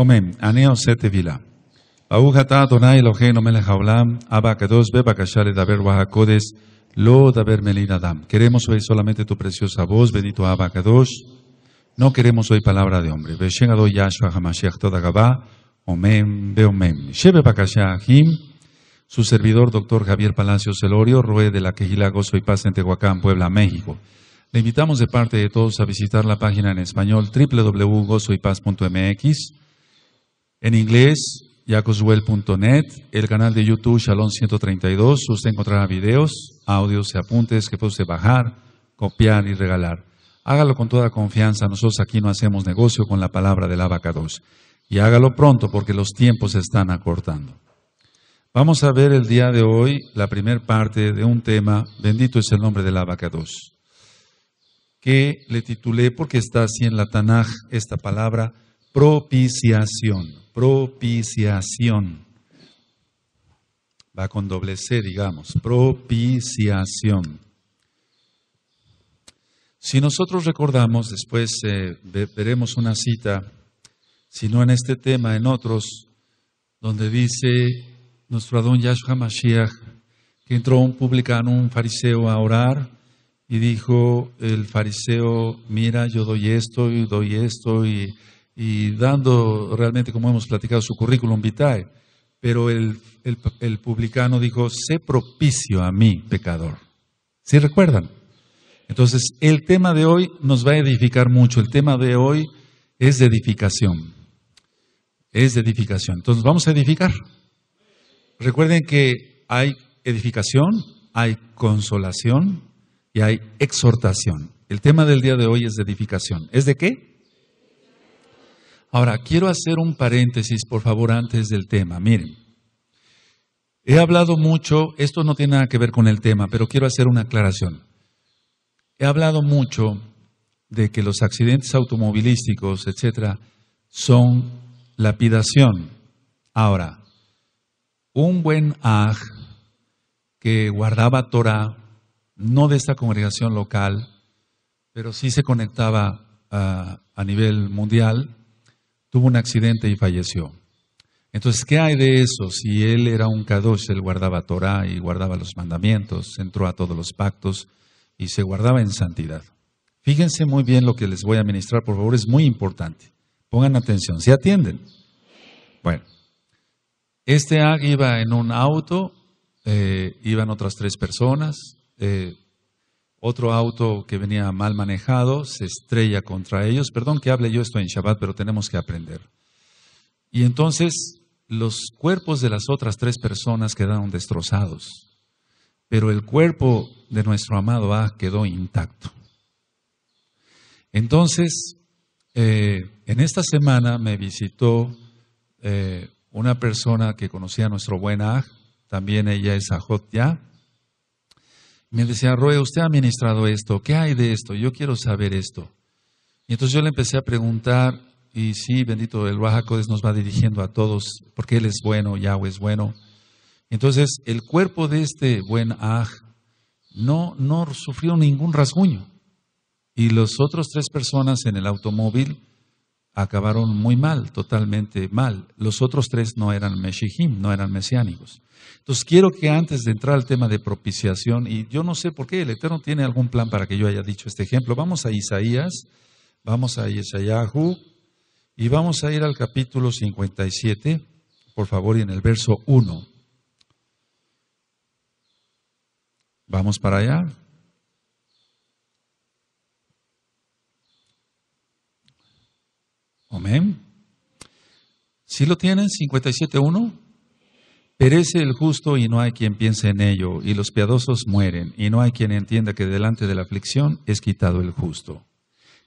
Omen, aneo sete vila. Baruch atah Adonai Eloheinu melech haolam, abba kadosh bebakashar edaber wahakodes, lo daber melina dam. Queremos oír solamente tu preciosa voz, bendito abba kadosh. No queremos oír palabra de hombre. Beshen adoy Yahshua hamashiach todagabá, omen, beomen. Shebe bakashahim, su servidor, doctor Javier Palacios Celorio, roe de la Quejila Gozo y Paz en Tehuacán, Puebla, México. Le invitamos de parte de todos a visitar la página en español www.gozoypaz.mx en inglés, jacoswell.net, el canal de YouTube Shalom 132. Usted encontrará videos, audios y apuntes que puede bajar, copiar y regalar. Hágalo con toda confianza. Nosotros aquí no hacemos negocio con la palabra del abacados. Y hágalo pronto porque los tiempos se están acortando. Vamos a ver el día de hoy la primer parte de un tema, bendito es el nombre del abacados, que le titulé porque está así en la Tanaj esta palabra, propiciación propiciación. Va con doble C, digamos, propiciación. Si nosotros recordamos, después eh, veremos una cita, si no en este tema, en otros, donde dice nuestro Adón Yahshua Mashiach, que entró un publicano, un fariseo a orar, y dijo el fariseo, mira, yo doy esto y doy esto y y dando realmente, como hemos platicado, su currículum vitae. Pero el, publicano dijo, sé propicio a mí, pecador. ¿Sí recuerdan? Entonces, el tema de hoy nos va a edificar mucho. El tema de hoy es de edificación. Es de edificación. Entonces, vamos a edificar. Recuerden que hay edificación, hay consolación y hay exhortación. El tema del día de hoy es de edificación. ¿Es de qué? Ahora, quiero hacer un paréntesis, por favor, antes del tema. Miren, he hablado mucho, esto no tiene nada que ver con el tema, pero quiero hacer una aclaración. He hablado mucho de que los accidentes automovilísticos, etcétera, son lapidación. Ahora, un buen aj que guardaba Torah, no de esta congregación local, pero sí se conectaba ah, a nivel mundial, tuvo un accidente y falleció. Entonces, ¿qué hay de eso? Si él era un kadosh, él guardaba Torah y guardaba los mandamientos, entró a todos los pactos y se guardaba en santidad. Fíjense muy bien lo que les voy a ministrar, por favor, es muy importante. Pongan atención, ¿se atienden? Bueno, este iba en un auto, eh, iban otras tres personas, eh, otro auto que venía mal manejado se estrella contra ellos. Perdón que hable yo esto en Shabbat, pero tenemos que aprender. Y entonces los cuerpos de las otras tres personas quedaron destrozados, pero el cuerpo de nuestro amado Ah quedó intacto. Entonces, eh, en esta semana me visitó eh, una persona que conocía a nuestro buen Ah también ella es Ajot Ya, me decía, Roe, usted ha administrado esto, ¿qué hay de esto? Yo quiero saber esto. Y entonces yo le empecé a preguntar, y sí, bendito, el Baja nos va dirigiendo a todos, porque Él es bueno, Yahweh es bueno. Entonces, el cuerpo de este buen Aj no, no sufrió ningún rasguño. Y los otros tres personas en el automóvil acabaron muy mal, totalmente mal. Los otros tres no eran Meshihim, no eran mesiánicos. Entonces quiero que antes de entrar al tema de propiciación, y yo no sé por qué el Eterno tiene algún plan para que yo haya dicho este ejemplo, vamos a Isaías, vamos a Yeshayahu, y vamos a ir al capítulo 57, por favor, y en el verso 1. Vamos para allá. Amén. ¿Sí lo tienen? 57.1. Perece el justo y no hay quien piense en ello, y los piadosos mueren, y no hay quien entienda que delante de la aflicción es quitado el justo.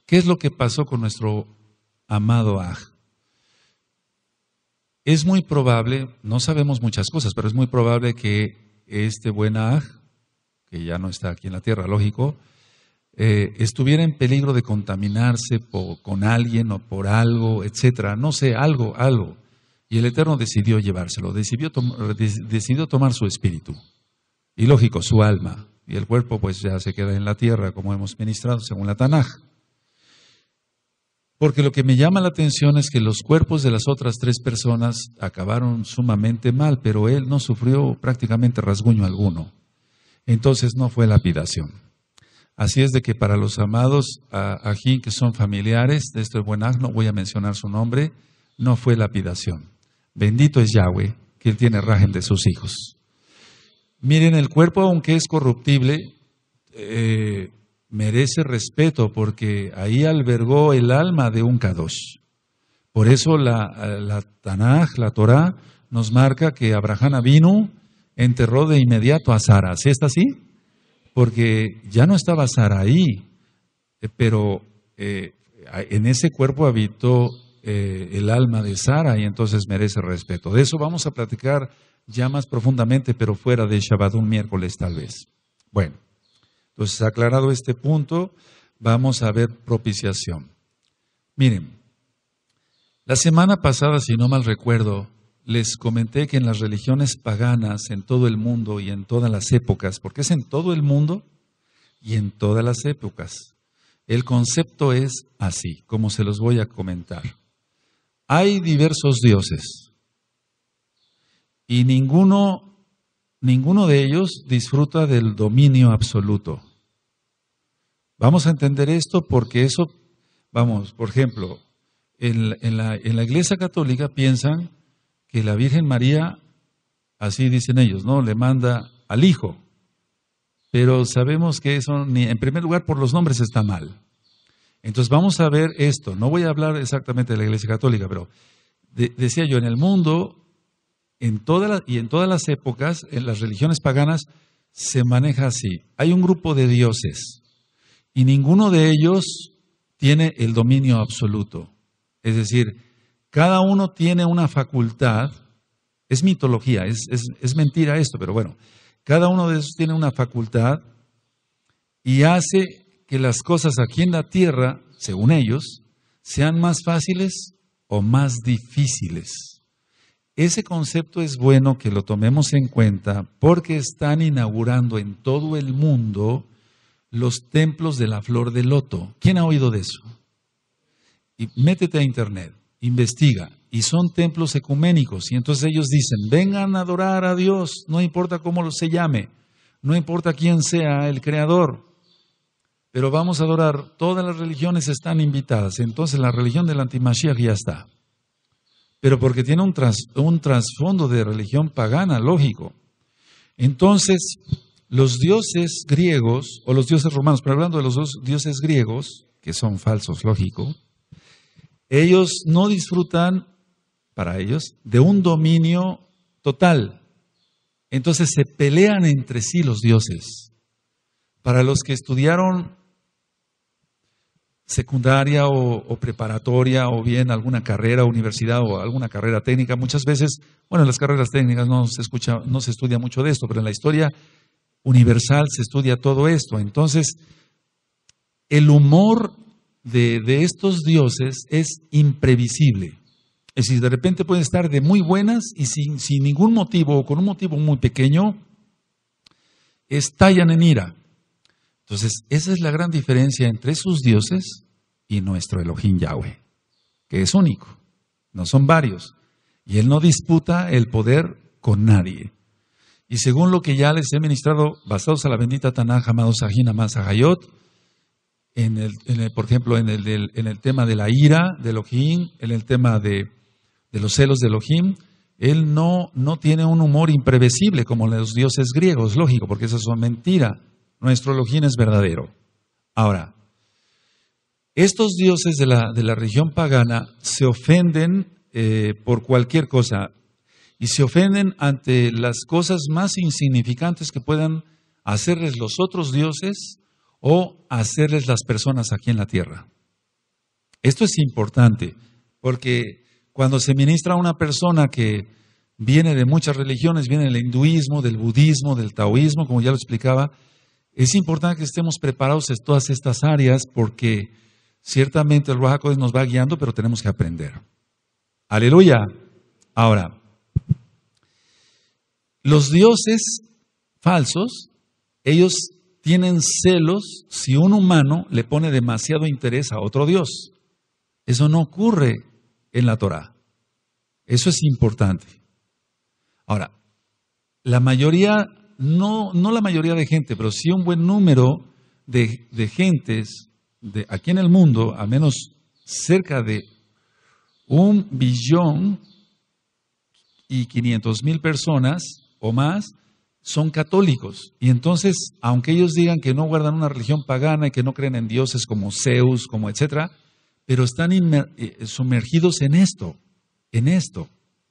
¿Qué es lo que pasó con nuestro amado Aj? Es muy probable, no sabemos muchas cosas, pero es muy probable que este buen Aj, que ya no está aquí en la tierra, lógico, eh, estuviera en peligro de contaminarse con alguien o por algo, etcétera. No sé, algo, algo. Y el Eterno decidió llevárselo, decidió, tomar su espíritu. Y lógico, su alma. Y el cuerpo pues ya se queda en la tierra, como hemos ministrado según la Tanaj. Porque lo que me llama la atención es que los cuerpos de las otras tres personas acabaron sumamente mal, pero él no sufrió prácticamente rasguño alguno. Entonces no fue lapidación. Así es de que para los amados aquí que son familiares de este buen no voy a mencionar su nombre, no fue lapidación. Bendito es Yahweh, que él tiene rajen de sus hijos. Miren, el cuerpo, aunque es corruptible, eh, merece respeto porque ahí albergó el alma de un Kadosh. Por eso la, la Tanaj, la Torá, nos marca que Abraham vino, enterró de inmediato a Sara. ¿Sí está así? Porque ya no estaba Sara ahí, eh, pero eh, en ese cuerpo habitó eh, el alma de Sara y entonces merece respeto. De eso vamos a platicar ya más profundamente, pero fuera de Shabbat, un miércoles tal vez. Bueno, entonces aclarado este punto, vamos a ver propiciación. Miren, la semana pasada, si no mal recuerdo, les comenté que en las religiones paganas en todo el mundo y en todas las épocas, porque es en todo el mundo y en todas las épocas, el concepto es así, como se los voy a comentar hay diversos dioses y ninguno, ninguno de ellos disfruta del dominio absoluto. Vamos a entender esto porque eso, vamos, por ejemplo, en, la, la Iglesia Católica piensan que la Virgen María, así dicen ellos, ¿no? Le manda al Hijo. Pero sabemos que eso, ni, en primer lugar, por los nombres está mal. Entonces vamos a ver esto. No voy a hablar exactamente de la Iglesia Católica, pero decía yo, en el mundo en y en todas las épocas, en las religiones paganas, se maneja así. Hay un grupo de dioses y ninguno de ellos tiene el dominio absoluto. Es decir, cada uno tiene una facultad, es mitología, es, es mentira esto, pero bueno, cada uno de esos tiene una facultad y hace que las cosas aquí en la tierra, según ellos, sean más fáciles o más difíciles. Ese concepto es bueno que lo tomemos en cuenta porque están inaugurando en todo el mundo los templos de la flor de loto. ¿Quién ha oído de eso? Y métete a internet, investiga. Y son templos ecuménicos. Y entonces ellos dicen, vengan a adorar a Dios, no importa cómo se llame, no importa quién sea el creador. Pero vamos a adorar, todas las religiones están invitadas, entonces la religión del antimashiach ya está. Pero porque tiene un, un trasfondo de religión pagana, lógico. Entonces, los dioses griegos, o los dioses romanos, pero hablando de los dos dioses griegos, que son falsos, lógico, ellos no disfrutan, para ellos, de un dominio total. Entonces se pelean entre sí los dioses. Para los que estudiaron secundaria o, preparatoria o bien alguna carrera, universidad o alguna carrera técnica. Muchas veces, bueno, en las carreras técnicas no se escucha, no se estudia mucho de esto, pero en la historia universal se estudia todo esto. Entonces, el humor de, estos dioses es imprevisible. Es decir, de repente pueden estar de muy buenas y sin, sin ningún motivo o con un motivo muy pequeño, estallan en ira. Entonces, esa es la gran diferencia entre sus dioses y nuestro Elohim Yahweh, que es único, no son varios. Y él no disputa el poder con nadie. Y según lo que ya les he ministrado, basados a la bendita Tanaj, amados Ajina, Masahayot, en el, por ejemplo, en el, tema de la ira de Elohim, en el tema de, los celos de Elohim, él no, tiene un humor imprevisible como los dioses griegos, lógico, porque es una mentira. Nuestro Elohim es verdadero. Ahora, estos dioses de la, de religión pagana se ofenden eh, por cualquier cosa y se ofenden ante las cosas más insignificantes que puedan hacerles los otros dioses o hacerles las personas aquí en la tierra. Esto es importante porque cuando se ministra a una persona que viene de muchas religiones, viene del hinduismo, del budismo, del taoísmo, como ya lo explicaba, es importante que estemos preparados en todas estas áreas porque ciertamente el Ruach nos va guiando, pero tenemos que aprender. Aleluya. Ahora, los dioses falsos, ellos tienen celos si un humano le pone demasiado interés a otro dios. Eso no ocurre en la Torah. Eso es importante. Ahora, la mayoría no, la mayoría de gente, pero sí un buen número de, gentes de aquí en el mundo, al menos cerca de un billón y quinientos mil personas o más son católicos. Y entonces, aunque ellos digan que no guardan una religión pagana y que no creen en dioses como Zeus, como etcétera, pero están eh, sumergidos en esto, en esto.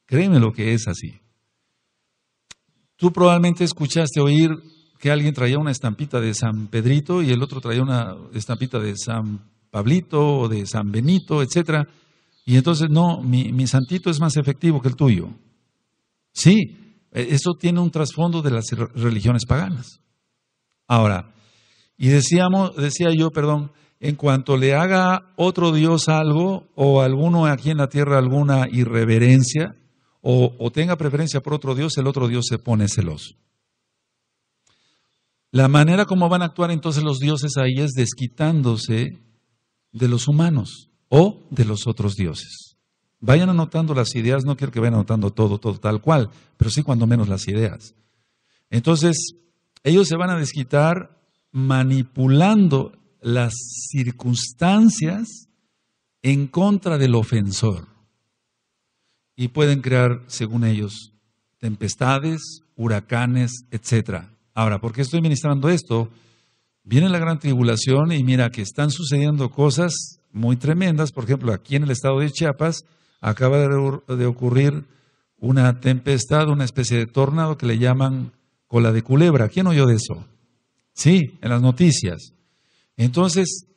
Créeme lo que es así. Tú probablemente escuchaste oír que alguien traía una estampita de San Pedrito y el otro traía una estampita de San Pablito o de San Benito, etcétera. Y entonces, no, mi, santito es más efectivo que el tuyo. Sí, e, eso tiene un trasfondo de las religiones paganas. Ahora, y decíamos, decía yo, perdón, en cuanto le haga otro Dios algo o alguno aquí en la tierra alguna irreverencia, o, tenga preferencia por otro Dios, el otro Dios se pone celoso. La manera como van a actuar entonces los dioses ahí es desquitándose de los humanos o de los otros dioses. Vayan anotando las ideas, no quiero que vayan anotando todo, todo tal cual, pero sí cuando menos las ideas. Entonces, ellos se van a desquitar manipulando las circunstancias en contra del ofensor y pueden crear, según ellos, tempestades, huracanes, etc. Ahora, ¿por qué estoy ministrando esto? Viene la gran tribulación y mira que están sucediendo cosas muy tremendas. Por ejemplo, aquí en el estado de Chiapas acaba de ocurrir una tempestad, una especie de tornado que le llaman cola de culebra. ¿Quién oyó de eso? Sí, en las noticias. Entonces,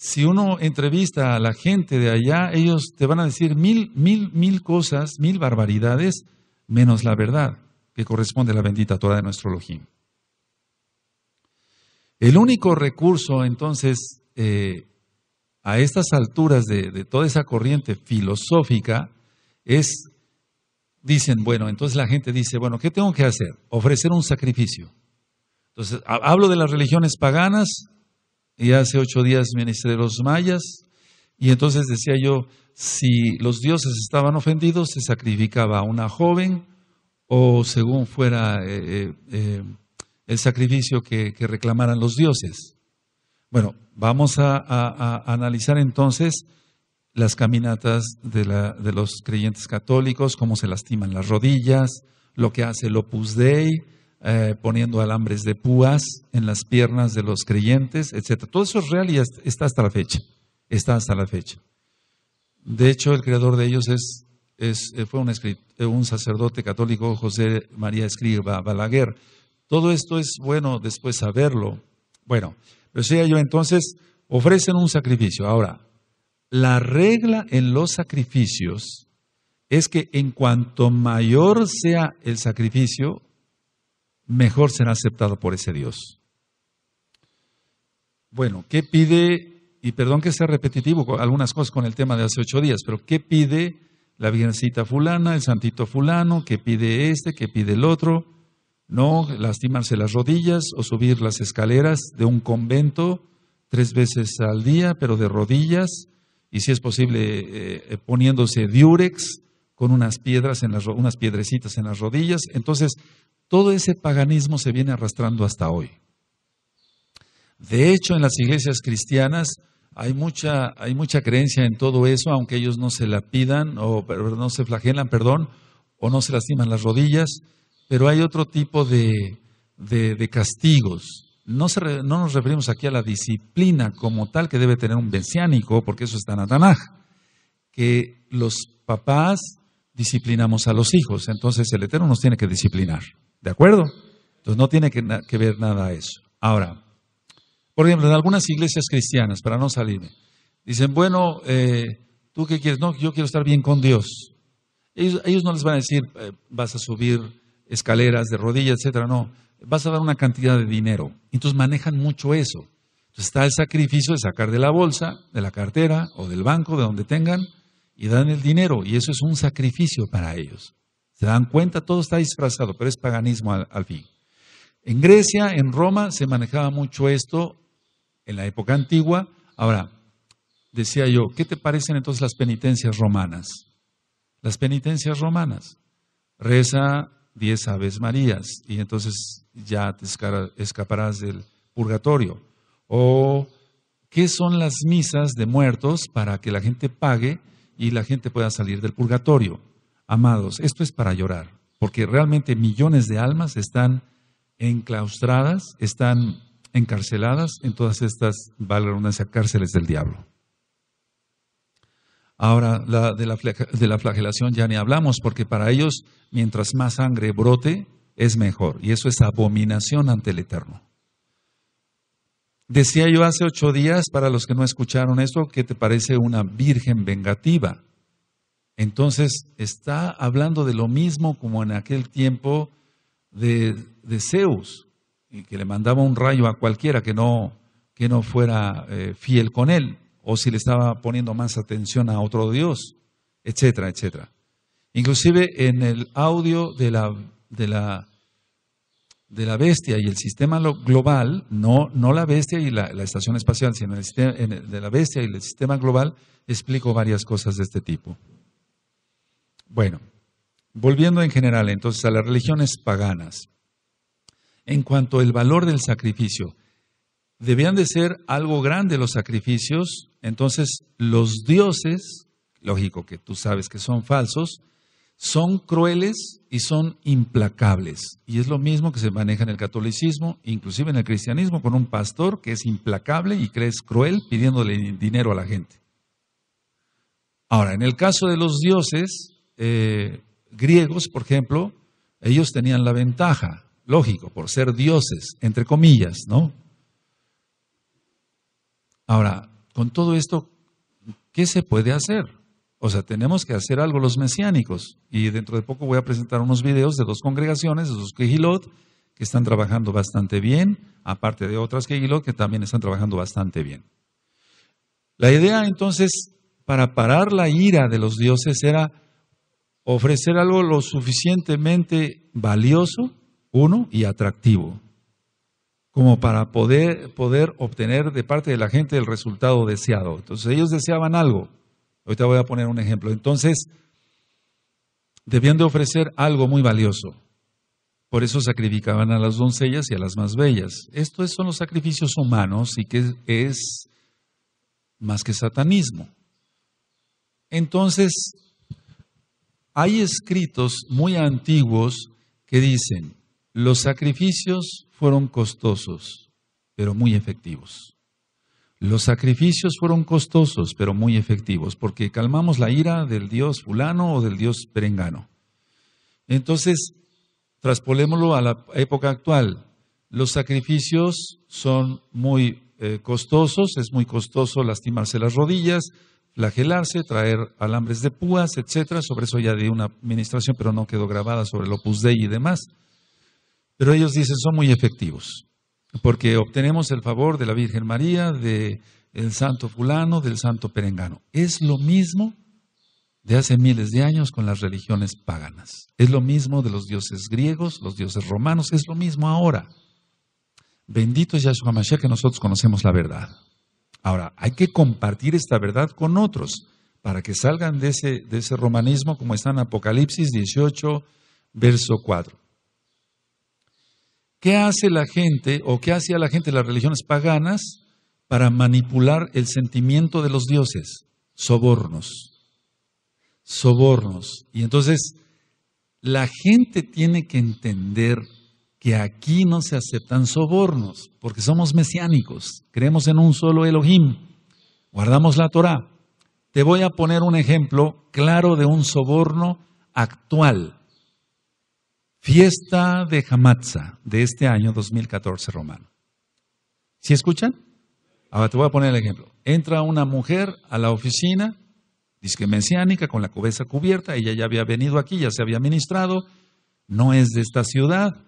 si uno entrevista a la gente de allá, ellos te van a decir mil, mil, mil cosas, mil barbaridades, menos la verdad que corresponde a la bendita Torah de nuestro Elohim. El único recurso, entonces, eh, a estas alturas de, de toda esa corriente filosófica es, dicen, bueno, entonces la gente dice, bueno, ¿qué tengo que hacer? Ofrecer un sacrificio. Entonces, hablo de las religiones paganas, y hace ocho días ministré los mayas. Y entonces decía yo, si los dioses estaban ofendidos, se sacrificaba a una joven o según fuera eh, eh, eh, el sacrificio que, reclamaran los dioses. Bueno, vamos a, analizar entonces las caminatas de, de, los creyentes católicos, cómo se lastiman las rodillas, lo que hace el Opus Dei, eh, poniendo alambres de púas en las piernas de los creyentes, etc. Todo eso es real y está hasta la fecha. Está hasta la fecha. De hecho, el creador de ellos eh, fue eh, un, sacerdote católico, José María Escriba Balaguer. Todo esto es bueno después saberlo. Bueno, decía yo entonces, ofrecen un sacrificio. Ahora, la regla en los sacrificios es que en cuanto mayor sea el sacrificio, mejor será aceptado por ese Dios. Bueno, ¿qué pide? Y perdón que sea repetitivo algunas cosas con el tema de hace ocho días, pero ¿qué pide la Virgencita fulana, el santito fulano? ¿Qué pide este? ¿Qué pide el otro? No, lastimarse las rodillas o subir las escaleras de un convento tres veces al día, pero de rodillas, y si es posible eh, eh, poniéndose diurex con unas piedras en las, unas piedrecitas en las rodillas. Entonces, todo ese paganismo se viene arrastrando hasta hoy. De hecho, en las iglesias cristianas hay mucha, hay mucha creencia en todo eso, aunque ellos no se la pidan o no se flagelan, perdón, o no se lastiman las rodillas, pero hay otro tipo de, castigos. No, nos referimos aquí a la disciplina como tal que debe tener un benciánico, porque eso está en Atanaj, que los papás disciplinamos a los hijos, entonces el Eterno nos tiene que disciplinar. ¿De acuerdo? Entonces no tiene que, ver nada eso. Ahora, por ejemplo, en algunas iglesias cristianas, para no salirme, dicen, bueno, eh, ¿tú qué quieres? No, yo quiero estar bien con Dios. Ellos, no les van a decir, eh, vas a subir escaleras de rodillas, etcétera, no. Vas a dar una cantidad de dinero. Entonces manejan mucho eso. Entonces está el sacrificio de sacar de la bolsa, de la cartera o del banco, de donde tengan, y dan el dinero. Y eso es un sacrificio para ellos. ¿Se dan cuenta? Todo está disfrazado, pero es paganismo al, fin. En Grecia, en Roma, se manejaba mucho esto en la época antigua. Ahora, decía yo, ¿qué te parecen entonces las penitencias romanas? Las penitencias romanas. Reza diez Aves Marías y entonces ya te escaparás del purgatorio. O, ¿qué son las misas de muertos para que la gente pague y la gente pueda salir del purgatorio? Amados, esto es para llorar, porque realmente millones de almas están enclaustradas, están encarceladas en todas estas, valga cárceles del diablo. Ahora, de, la, de la flagelación ya ni hablamos, porque para ellos, mientras más sangre brote, es mejor. Y eso es abominación ante el Eterno. Decía yo hace ocho días, para los que no escucharon esto, que te parece una virgen vengativa. Entonces está hablando de lo mismo como en aquel tiempo de, Zeus, que le mandaba un rayo a cualquiera que no, fuera eh, fiel con él, o si le estaba poniendo más atención a otro Dios, etcétera, etcétera. Inclusive en el audio de la, bestia y el sistema global, no, la bestia y la, estación espacial, sino el, de la bestia y el sistema global, explico varias cosas de este tipo. Bueno, volviendo en general entonces a las religiones paganas. En cuanto al valor del sacrificio, debían de ser algo grande los sacrificios, entonces los dioses, lógico que tú sabes que son falsos, son crueles y son implacables. Y es lo mismo que se maneja en el catolicismo, inclusive en el cristianismo, con un pastor que es implacable y crees cruel pidiéndole dinero a la gente. Ahora, en el caso de los dioses, eh, griegos, por ejemplo, ellos tenían la ventaja, lógico, por ser dioses, entre comillas, ¿no? Ahora, con todo esto, ¿qué se puede hacer? O sea, tenemos que hacer algo los mesiánicos. Y dentro de poco voy a presentar unos videos de dos congregaciones, de los Kehilot, que están trabajando bastante bien, aparte de otras Kehilot que también están trabajando bastante bien. La idea entonces para parar la ira de los dioses era ofrecer algo lo suficientemente valioso, uno, y atractivo, como para poder, poder obtener de parte de la gente el resultado deseado. Entonces ellos deseaban algo. Ahorita voy a poner un ejemplo. Entonces, debían de ofrecer algo muy valioso. Por eso sacrificaban a las doncellas y a las más bellas. Estos son los sacrificios humanos y que es más que satanismo. Entonces, hay escritos muy antiguos que dicen, los sacrificios fueron costosos, pero muy efectivos. Los sacrificios fueron costosos, pero muy efectivos, porque calmamos la ira del dios fulano o del dios perengano. Entonces, traspolémoslo a la época actual. Los sacrificios son muy eh, costosos, es muy costoso lastimarse las rodillas, flagelarse, traer alambres de púas, etcétera. Sobre eso ya di una administración, pero no quedó grabada sobre el Opus Dei y demás. Pero ellos dicen son muy efectivos, porque obtenemos el favor de la Virgen María, del santo fulano, del santo perengano. Es lo mismo de hace miles de años con las religiones paganas. Es lo mismo de los dioses griegos, los dioses romanos, es lo mismo ahora. Bendito es Yahshua Mashiach que nosotros conocemos la verdad. Ahora, hay que compartir esta verdad con otros para que salgan de ese, romanismo como está en Apocalipsis 18, verso 4. ¿Qué hace la gente o qué hacía la gente de las religiones paganas para manipular el sentimiento de los dioses? Sobornos. Sobornos. Y entonces la gente tiene que entender aquí no se aceptan sobornos, porque somos mesiánicos, creemos en un solo Elohim, guardamos la Torah. Te voy a poner un ejemplo claro de un soborno actual. Fiesta de Hamatza de este año 2014 romano. ¿si escuchan? Ahora te voy a poner el ejemplo. Entra una mujer a la oficina, que mesiánica, con la cabeza cubierta, ella ya había venido aquí, ya se había ministrado, no es de esta ciudad,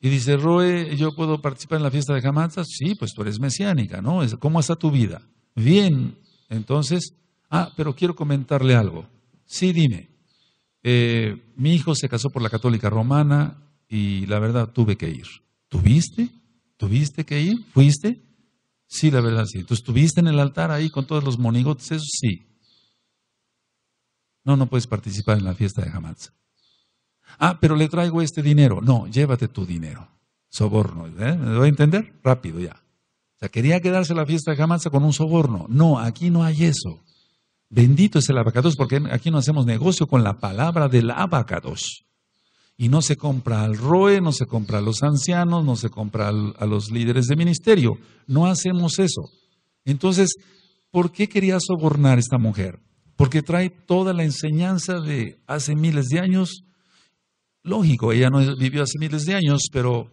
y dice, Roe, ¿yo puedo participar en la fiesta de Hamadza? Sí, pues tú eres mesiánica, ¿no? ¿Cómo está tu vida? Bien. Entonces, ah, pero quiero comentarle algo. Sí, dime. Eh, mi hijo se casó por la católica romana y la verdad tuve que ir. ¿Tuviste? ¿Tuviste que ir? ¿Fuiste? Sí, la verdad sí. ¿Tú estuviste en el altar ahí con todos los monigotes? Eso sí. No, no puedes participar en la fiesta de Hamatz. Ah, pero le traigo este dinero. No, llévate tu dinero. Soborno. ¿eh? ¿Me doy a entender? Rápido ya. O sea, quería quedarse la fiesta de Jamanza con un soborno. No, aquí no hay eso. Bendito es el abacados porque aquí no hacemos negocio con la palabra del abacados. Y no se compra al ROE, no se compra a los ancianos, no se compra a los líderes de ministerio. No hacemos eso. Entonces, ¿por qué quería sobornar esta mujer? Porque trae toda la enseñanza de hace miles de años Lógico, ella no vivió hace miles de años, pero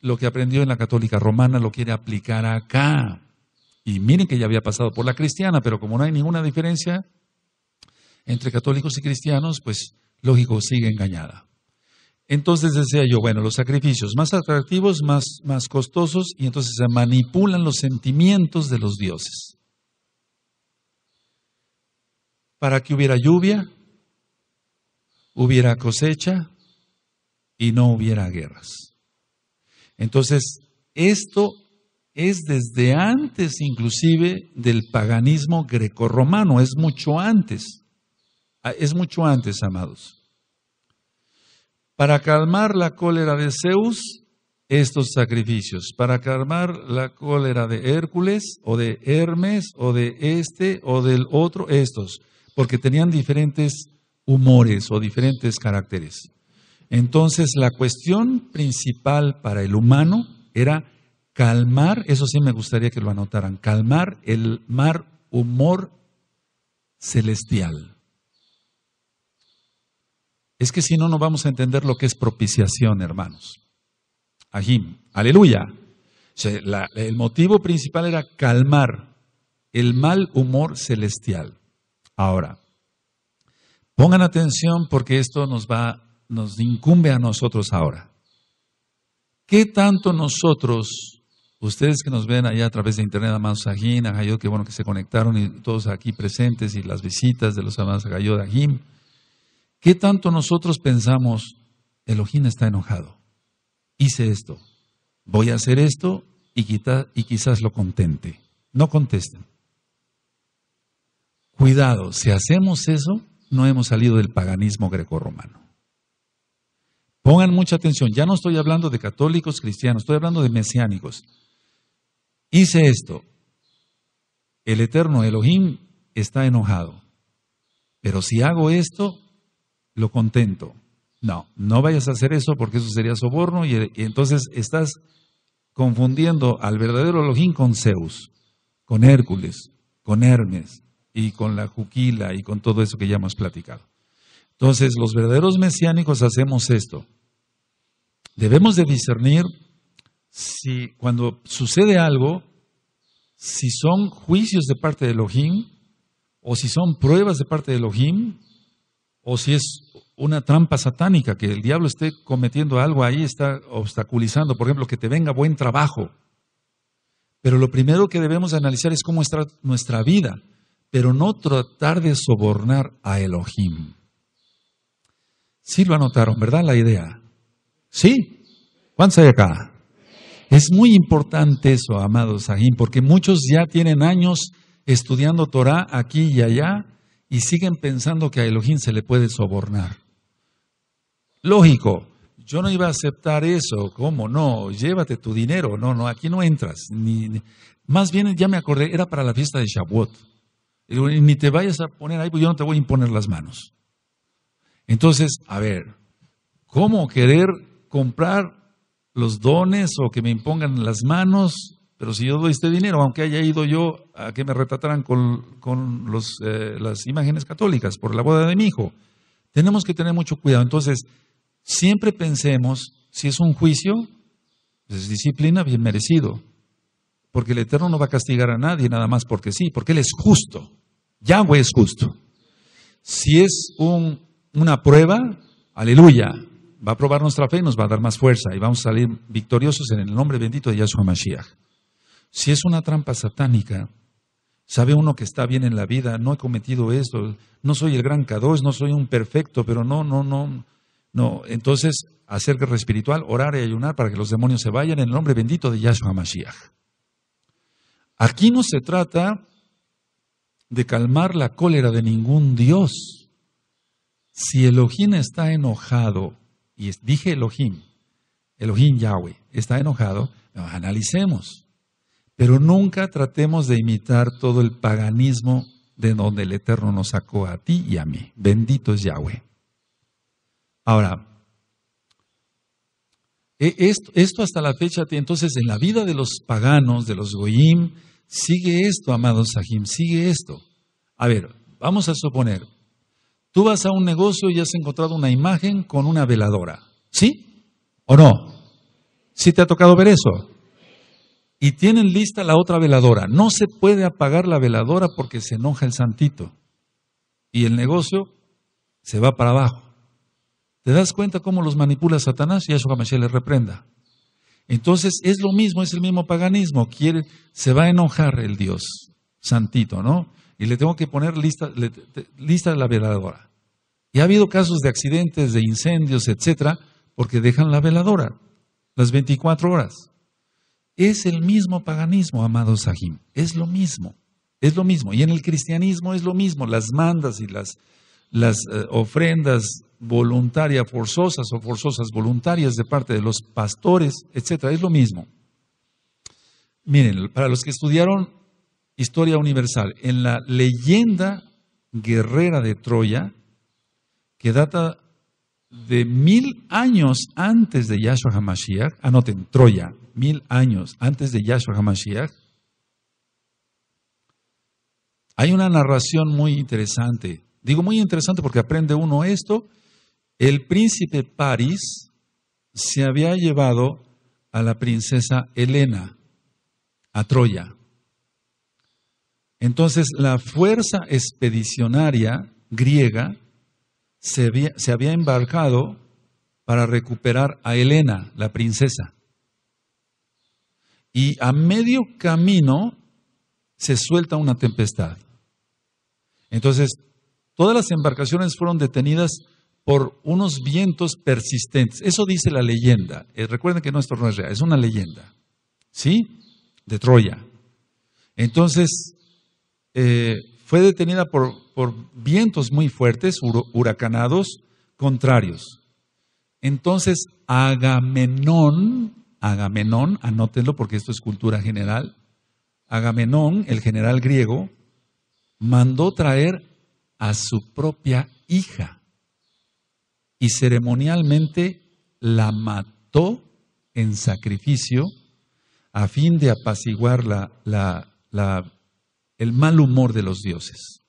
lo que aprendió en la católica romana lo quiere aplicar acá. Y miren que ya había pasado por la cristiana, pero como no hay ninguna diferencia entre católicos y cristianos, pues lógico, sigue engañada. Entonces decía yo, bueno, los sacrificios más atractivos, más, más costosos, y entonces se manipulan los sentimientos de los dioses. Para que hubiera lluvia, hubiera cosecha, y no hubiera guerras. Entonces, esto es desde antes inclusive del paganismo grecorromano, es mucho antes, ah, es mucho antes, amados. Para calmar la cólera de Zeus, estos sacrificios, para calmar la cólera de Hércules o de Hermes o de este o del otro, estos, porque tenían diferentes humores o diferentes caracteres. Entonces la cuestión principal para el humano era calmar, eso sí me gustaría que lo anotaran, calmar el mal humor celestial. Es que si no, no vamos a entender lo que es propiciación, hermanos. Ajim, aleluya. el motivo principal era calmar el mal humor celestial. Ahora, pongan atención porque esto nos va nos incumbe a nosotros ahora. ¿Qué tanto nosotros, ustedes que nos ven allá a través de internet, amados a que bueno que se conectaron y todos aquí presentes y las visitas de los amados Agayot, Ajim, ¿qué tanto nosotros pensamos, Elohim está enojado, hice esto, voy a hacer esto y, y quizás lo contente? No contesten. Cuidado, si hacemos eso, no hemos salido del paganismo grecorromano. Pongan mucha atención, ya no estoy hablando de católicos cristianos, estoy hablando de mesiánicos. Hice esto. El eterno Elohim está enojado. Pero si hago esto, lo contento. No, no vayas a hacer eso porque eso sería soborno y, entonces estás confundiendo al verdadero Elohim con Zeus, con Hércules, con Hermes y con la Juquila y con todo eso que ya hemos platicado. Entonces, los verdaderos mesiánicos hacemos esto. Debemos de discernir si cuando sucede algo, si son juicios de parte de Elohim, o si son pruebas de parte de Elohim, o si es una trampa satánica, que el diablo esté cometiendo algo ahí, está obstaculizando, por ejemplo, que te venga buen trabajo. Pero lo primero que debemos analizar es cómo está nuestra vida, pero no tratar de sobornar a Elohim. Sí lo anotaron, ¿verdad? La idea. ¿Sí? ¿Cuántos hay acá? Es muy importante eso, amados Sahim, porque muchos ya tienen años estudiando Torah aquí y allá y siguen pensando que a Elohim se le puede sobornar. Lógico, yo no iba a aceptar eso, ¿cómo no? Llévate tu dinero, no, no, aquí no entras. Más bien, ya me acordé, era para la fiesta de Shavuot. Ni te vayas a poner ahí, porque yo no te voy a imponer las manos. Entonces, a ver, ¿cómo querer comprar los dones o que me impongan las manos? Pero si yo doy este dinero, aunque haya ido yo a que me retrataran con, eh, las imágenes católicas por la boda de mi hijo, tenemos que tener mucho cuidado. Entonces, siempre pensemos, si es un juicio, pues es disciplina bien merecido. Porque el Eterno no va a castigar a nadie nada más porque sí, porque Él es justo. Yahweh es justo. Si es un una prueba, aleluya, va a probar nuestra fe y nos va a dar más fuerza y vamos a salir victoriosos en el nombre bendito de Yahshua Mashiach. Si es una trampa satánica, sabe uno que está bien en la vida, no he cometido esto, no soy el gran k no soy un perfecto, pero no, no, no, no. Entonces, hacer guerra espiritual, orar y ayunar para que los demonios se vayan en el nombre bendito de Yahshua Mashiach. Aquí no se trata de calmar la cólera de ningún Dios. Si Elohim está enojado, y dije Elohim, Elohim Yahweh está enojado, analicemos. Pero nunca tratemos de imitar todo el paganismo de donde el Eterno nos sacó a ti y a mí. Bendito es Yahweh. Ahora, e, esto, hasta la fecha, entonces en la vida de los paganos, de los goyim, sigue esto, amados Sahim, sigue esto. A ver, vamos a suponer, Tú vas a un negocio y has encontrado una imagen con una veladora, ¿sí? ¿O no? ¿Sí te ha tocado ver eso? Y tienen lista la otra veladora. No se puede apagar la veladora porque se enoja el santito. Y el negocio se va para abajo. ¿Te das cuenta cómo los manipula Satanás? Y eso Hamashiach le reprenda. Entonces es lo mismo, es el mismo paganismo. Quiere, se va a enojar el Dios santito, ¿no? Y le tengo que poner lista, lista la veladora ha habido casos de accidentes, de incendios, etcétera, porque dejan la veladora las 24 horas. Es el mismo paganismo, amado Sahim. Es lo mismo. Es lo mismo. Y en el cristianismo es lo mismo. Las mandas y las, eh, ofrendas voluntarias, forzosas o forzosas voluntarias de parte de los pastores, etcétera, es lo mismo. Miren, para los que estudiaron historia universal, en la leyenda guerrera de Troya, que data de mil años antes de Yahshua HaMashiach, anoten, ah, Troya, mil años antes de Yahshua HaMashiach, hay una narración muy interesante. Digo muy interesante porque aprende uno esto. El príncipe Paris se había llevado a la princesa Helena a Troya. Entonces la fuerza expedicionaria griega se había, embarcado para recuperar a Elena, la princesa. Y a medio camino se suelta una tempestad. Entonces, todas las embarcaciones fueron detenidas por unos vientos persistentes. Eso dice la leyenda. Eh, recuerden que nuestro no es real, es una leyenda. ¿Sí? De Troya. Entonces, eh, fue detenida por, vientos muy fuertes, huracanados, contrarios. Entonces, Agamenón, Agamenón, anótenlo porque esto es cultura general, Agamenón, el general griego, mandó traer a su propia hija y ceremonialmente la mató en sacrificio a fin de apaciguar la, la, la el mal humor de los dioses,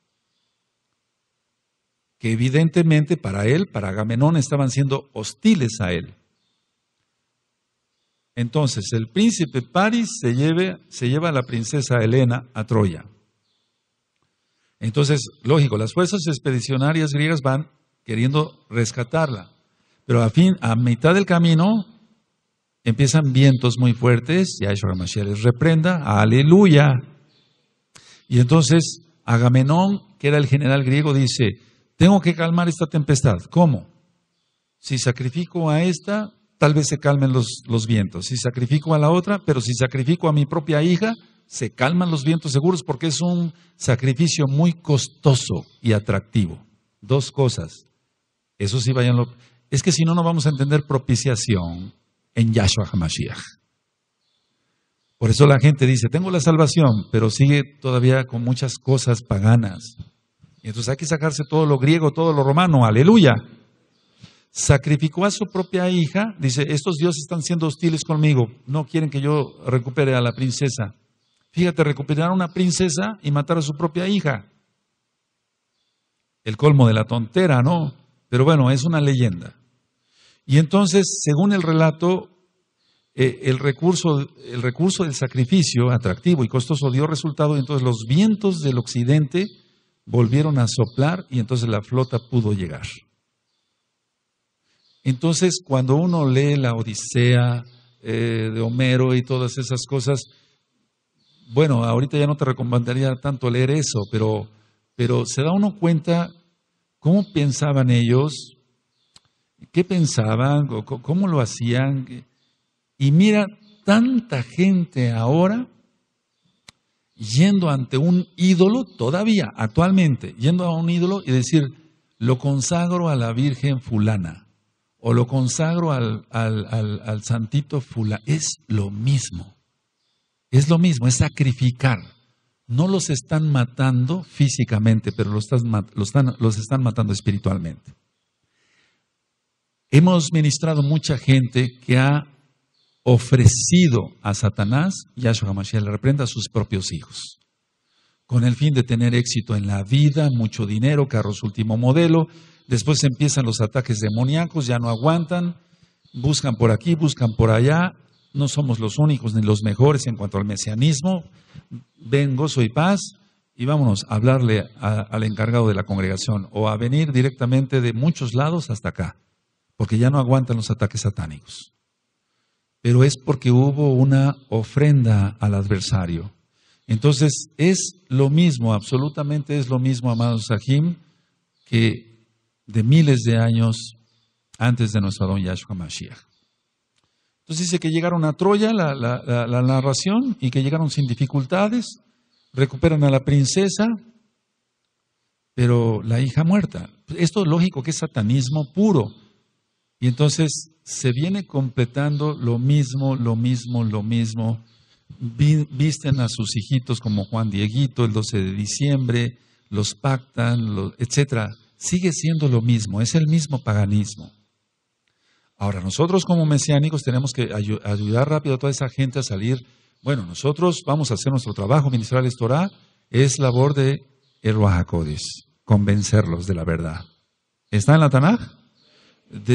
que evidentemente para él, para Agamenón, estaban siendo hostiles a él. Entonces, el príncipe Paris se, lleva a la princesa Helena a Troya. Entonces, lógico, las fuerzas expedicionarias griegas van queriendo rescatarla, pero a, fin, a mitad del camino empiezan vientos muy fuertes, y y Mashiach les reprenda, aleluya, y entonces Agamenón, que era el general griego, dice, tengo que calmar esta tempestad. ¿Cómo? Si sacrifico a esta, tal vez se calmen los, vientos. Si sacrifico a la otra, pero si sacrifico a mi propia hija, se calman los vientos seguros porque es un sacrificio muy costoso y atractivo. Dos cosas. Eso sí, vayanlo. Es que si no, no vamos a entender propiciación en Yahshua HaMashiach. Por eso la gente dice, tengo la salvación, pero sigue todavía con muchas cosas paganas. Y entonces hay que sacarse todo lo griego, todo lo romano, aleluya. Sacrificó a su propia hija, dice, estos dioses están siendo hostiles conmigo, no quieren que yo recupere a la princesa. Fíjate, recuperar a una princesa y matar a su propia hija. El colmo de la tontera, ¿no? Pero bueno, es una leyenda. Y entonces, según el relato, eh, el, recurso, del sacrificio atractivo y costoso dio resultado y entonces los vientos del occidente volvieron a soplar y entonces la flota pudo llegar. Entonces, cuando uno lee la Odisea eh, de Homero y todas esas cosas, bueno, ahorita ya no te recomendaría tanto leer eso, pero, pero se da uno cuenta cómo pensaban ellos, qué pensaban, cómo lo hacían, y mira tanta gente ahora yendo ante un ídolo, todavía, actualmente, yendo a un ídolo y decir, lo consagro a la Virgen fulana o lo consagro al, santito fula Es lo mismo, es lo mismo, es sacrificar. No los están matando físicamente, pero los están matando espiritualmente. Hemos ministrado mucha gente que ha ofrecido a Satanás, Yahshua HaMashiach le reprenda a sus propios hijos, con el fin de tener éxito en la vida, mucho dinero, carros último modelo, después empiezan los ataques demoníacos, ya no aguantan, buscan por aquí, buscan por allá, no somos los únicos ni los mejores en cuanto al mesianismo, ven gozo y paz y vámonos a hablarle al encargado de la congregación o a venir directamente de muchos lados hasta acá, porque ya no aguantan los ataques satánicos pero es porque hubo una ofrenda al adversario. Entonces es lo mismo, absolutamente es lo mismo, amados Sahim, que de miles de años antes de nuestro don Yahshua Mashiach. Entonces dice que llegaron a Troya la narración y que llegaron sin dificultades, recuperan a la princesa, pero la hija muerta. Esto es lógico que es satanismo puro. Y entonces se viene completando lo mismo, lo mismo, lo mismo. Visten a sus hijitos como Juan Dieguito el 12 de diciembre, los pactan, etc. Sigue siendo lo mismo, es el mismo paganismo. Ahora, nosotros como mesiánicos tenemos que ayudar rápido a toda esa gente a salir. Bueno, nosotros vamos a hacer nuestro trabajo, ministrar el Torah, es labor de Eruah Hakodes, convencerlos de la verdad. ¿Está en la Tanaj?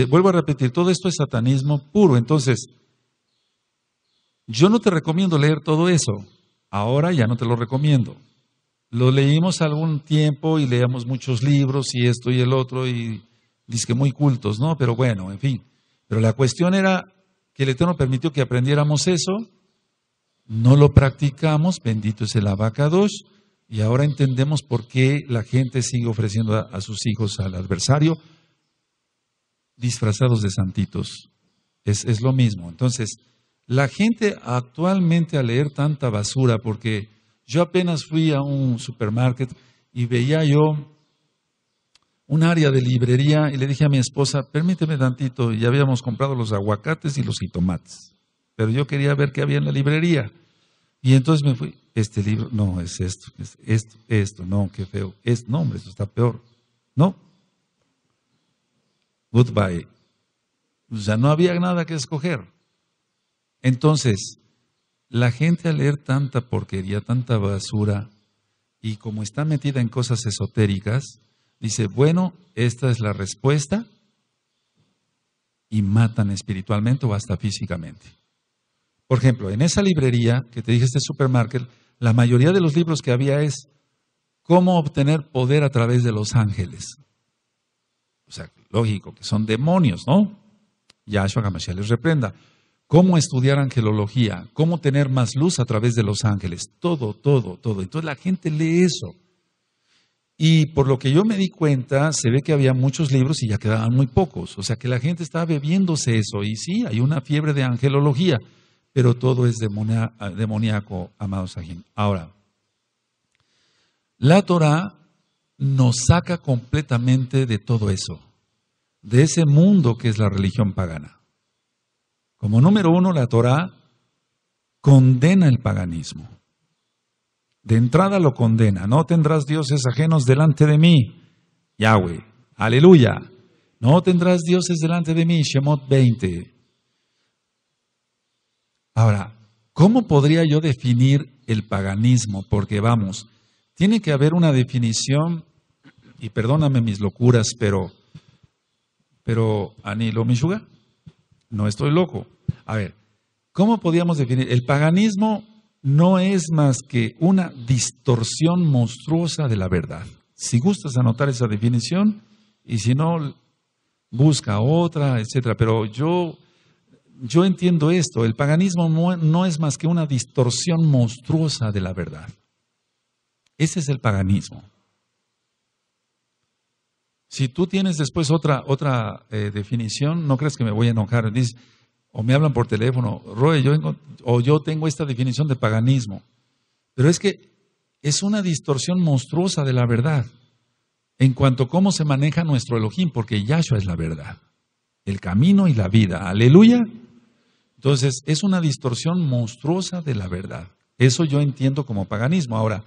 vuelvo a repetir, todo esto es satanismo puro. Entonces, yo no te recomiendo leer todo eso. Ahora ya no te lo recomiendo. Lo leímos algún tiempo y leíamos muchos libros y esto y el otro y dice que muy cultos, ¿no? Pero bueno, en fin. Pero la cuestión era que el Eterno permitió que aprendiéramos eso. No lo practicamos, bendito es el 2, y ahora entendemos por qué la gente sigue ofreciendo a sus hijos al adversario disfrazados de santitos. Es, lo mismo. Entonces, la gente actualmente a leer tanta basura, porque yo apenas fui a un supermarket y veía yo un área de librería y le dije a mi esposa, permíteme tantito, ya habíamos comprado los aguacates y los jitomates, pero yo quería ver qué había en la librería. Y entonces me fui, este libro, no, es esto, esto, esto, no, qué feo, es, no, hombre, esto está peor. No, goodbye. O sea, no había nada que escoger. Entonces, la gente al leer tanta porquería, tanta basura, y como está metida en cosas esotéricas, dice, bueno, esta es la respuesta, y matan espiritualmente o hasta físicamente. Por ejemplo, en esa librería que te dije, este supermarket, la mayoría de los libros que había es cómo obtener poder a través de los ángeles. O sea, lógico, que son demonios, ¿no? Yahshua Gamashia les reprenda. Cómo estudiar angelología, cómo tener más luz a través de los ángeles, todo, todo, todo. Entonces la gente lee eso. Y por lo que yo me di cuenta, se ve que había muchos libros y ya quedaban muy pocos. O sea que la gente estaba bebiéndose eso. Y sí, hay una fiebre de angelología, pero todo es demoníaco, amados Ahora, la Torah nos saca completamente de todo eso de ese mundo que es la religión pagana. Como número uno, la Torá condena el paganismo. De entrada lo condena. No tendrás dioses ajenos delante de mí, Yahweh. Aleluya. No tendrás dioses delante de mí, Shemot 20. Ahora, ¿cómo podría yo definir el paganismo? Porque vamos, tiene que haber una definición, y perdóname mis locuras, pero pero Anilo Mishuga, no estoy loco. A ver, ¿cómo podíamos definir? El paganismo no es más que una distorsión monstruosa de la verdad. Si gustas anotar esa definición y si no, busca otra, etcétera. Pero yo, yo entiendo esto. El paganismo no es más que una distorsión monstruosa de la verdad. Ese es el paganismo. Si tú tienes después otra, otra eh, definición, no crees que me voy a enojar. Dices, o me hablan por teléfono, o yo tengo esta definición de paganismo. Pero es que es una distorsión monstruosa de la verdad en cuanto a cómo se maneja nuestro Elohim, porque Yahshua es la verdad, el camino y la vida. Aleluya. Entonces, es una distorsión monstruosa de la verdad. Eso yo entiendo como paganismo. Ahora,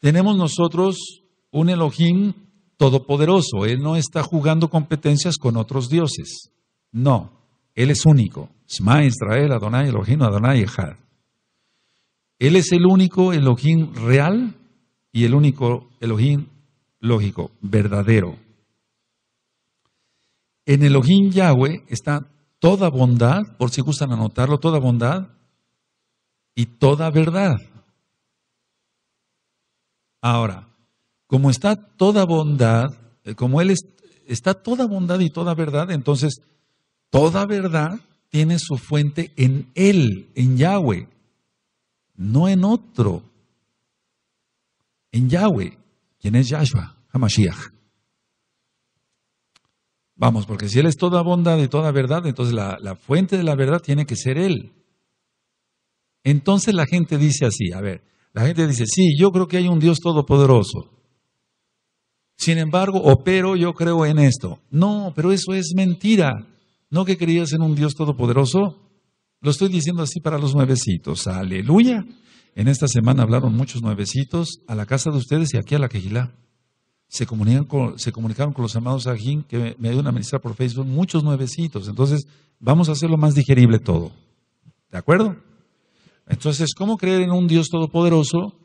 tenemos nosotros un Elohim todopoderoso. Él no está jugando competencias con otros dioses. No, Él es único. Shema Israel, Adonai Elohim, Adonai Echad. Él es el único Elohim real y el único Elohim lógico, verdadero. En Elohim Yahweh está toda bondad, por si gustan anotarlo, toda bondad y toda verdad. Ahora, como está toda bondad, eh, como Él es, está toda bondad y toda verdad, entonces toda verdad tiene su fuente en Él, en Yahweh, no en otro, en Yahweh, quien es Yahshua, Hamashiach. Vamos, porque si Él es toda bondad y toda verdad, entonces la fuente de la verdad tiene que ser Él. Entonces la gente dice así, a ver, la gente dice, sí, yo creo que hay un Dios todopoderoso. Sin embargo, o pero, yo creo en esto. No, pero eso es mentira. ¿No que creías en un Dios todopoderoso? Lo estoy diciendo así para los nuevecitos. Aleluya. En esta semana hablaron muchos nuevecitos a la casa de ustedes y aquí a la Quejilá. Se, comunicaron con, se comunicaron con los amados Ajín que me, dio una ministra por Facebook, muchos nuevecitos. Entonces, vamos a hacerlo más digerible todo. ¿De acuerdo? Entonces, ¿cómo creer en un Dios todopoderoso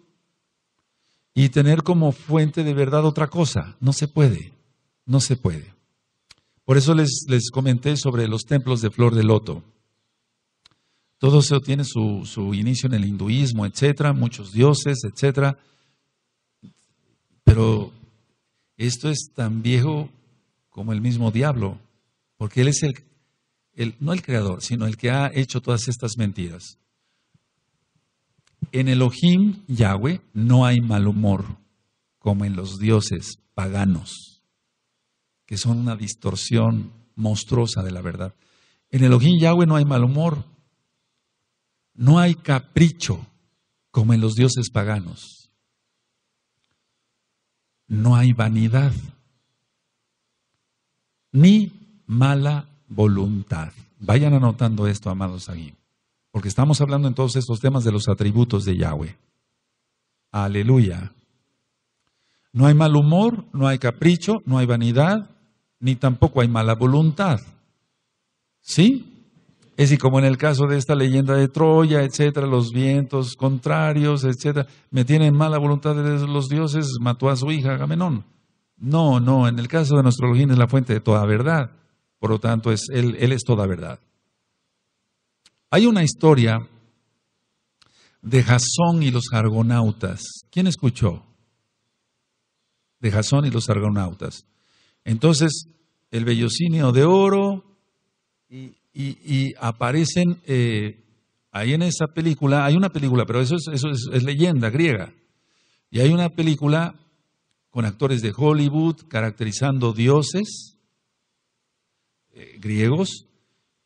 y tener como fuente de verdad otra cosa. No se puede, no se puede. Por eso les, comenté sobre los templos de flor de loto. Todo eso tiene su, inicio en el hinduismo, etcétera, muchos dioses, etcétera. Pero esto es tan viejo como el mismo diablo, porque él es el, no el creador, sino el que ha hecho todas estas mentiras en Elohim Yahweh no hay mal humor, como en los dioses paganos, que son una distorsión monstruosa de la verdad. En Elohim Yahweh no hay mal humor, no hay capricho, como en los dioses paganos. No hay vanidad, ni mala voluntad. Vayan anotando esto, amados aquí. Porque estamos hablando en todos estos temas de los atributos de Yahweh. Aleluya. No hay mal humor, no hay capricho, no hay vanidad, ni tampoco hay mala voluntad. ¿Sí? Es y como en el caso de esta leyenda de Troya, etcétera, los vientos contrarios, etcétera, me tienen mala voluntad de los dioses, mató a su hija Agamenón. No, no, en el caso de nuestro Elohim es la fuente de toda verdad. Por lo tanto, es, él, él es toda verdad. Hay una historia de Jasón y los argonautas. ¿Quién escuchó? De Jasón y los argonautas. Entonces, el vellocinio de oro y, aparecen eh, ahí en esa película, hay una película, pero eso, es, leyenda griega. Y hay una película con actores de Hollywood caracterizando dioses eh, griegos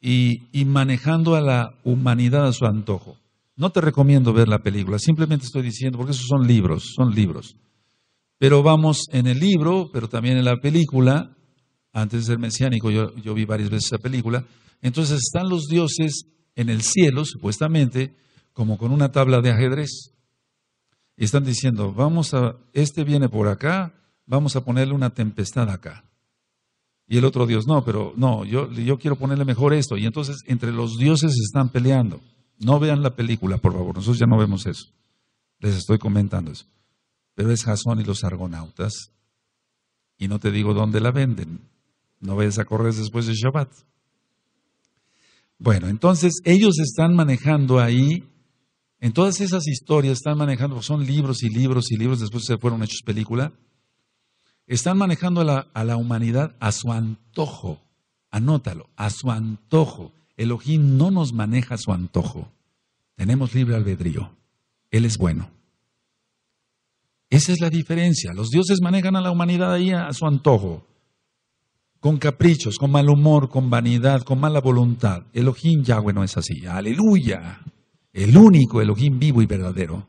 y, manejando a la humanidad a su antojo. No te recomiendo ver la película, simplemente estoy diciendo, porque esos son libros, son libros. Pero vamos en el libro, pero también en la película, antes de ser mesiánico, yo, yo, vi varias veces esa película, entonces están los dioses en el cielo, supuestamente, como con una tabla de ajedrez. Y están diciendo, vamos a, este viene por acá, vamos a ponerle una tempestad acá. Y el otro dios, no, pero no, yo, quiero ponerle mejor esto. Y entonces entre los dioses están peleando. No vean la película, por favor, nosotros ya no vemos eso. Les estoy comentando eso. Pero es Jasón y los argonautas. Y no te digo dónde la venden. No vayas a correr después de Shabbat. Bueno, entonces ellos están manejando ahí, en todas esas historias están manejando, son libros y libros y libros, después se fueron hechos película están manejando a la, humanidad a su antojo. Anótalo, a su antojo. Elohim no nos maneja a su antojo. Tenemos libre albedrío. Él es bueno. Esa es la diferencia. Los dioses manejan a la humanidad ahí a su antojo, con caprichos, con mal humor, con vanidad, con mala voluntad. Elohim Yahweh no es así. Aleluya. El único Elohim vivo y verdadero.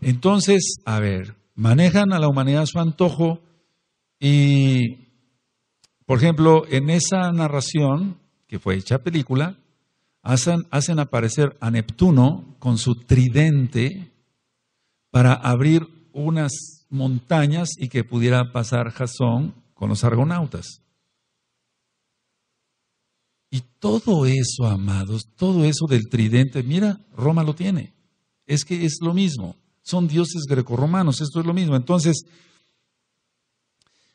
Entonces, a ver, manejan a la humanidad a su antojo y, por ejemplo, en esa narración que fue hecha película, hacen, hacen aparecer a Neptuno con su tridente para abrir unas montañas y que pudiera pasar Jasón con los argonautas. Y todo eso, amados, todo eso del tridente, mira, Roma lo tiene. Es que es lo mismo son dioses grecorromanos, esto es lo mismo. Entonces,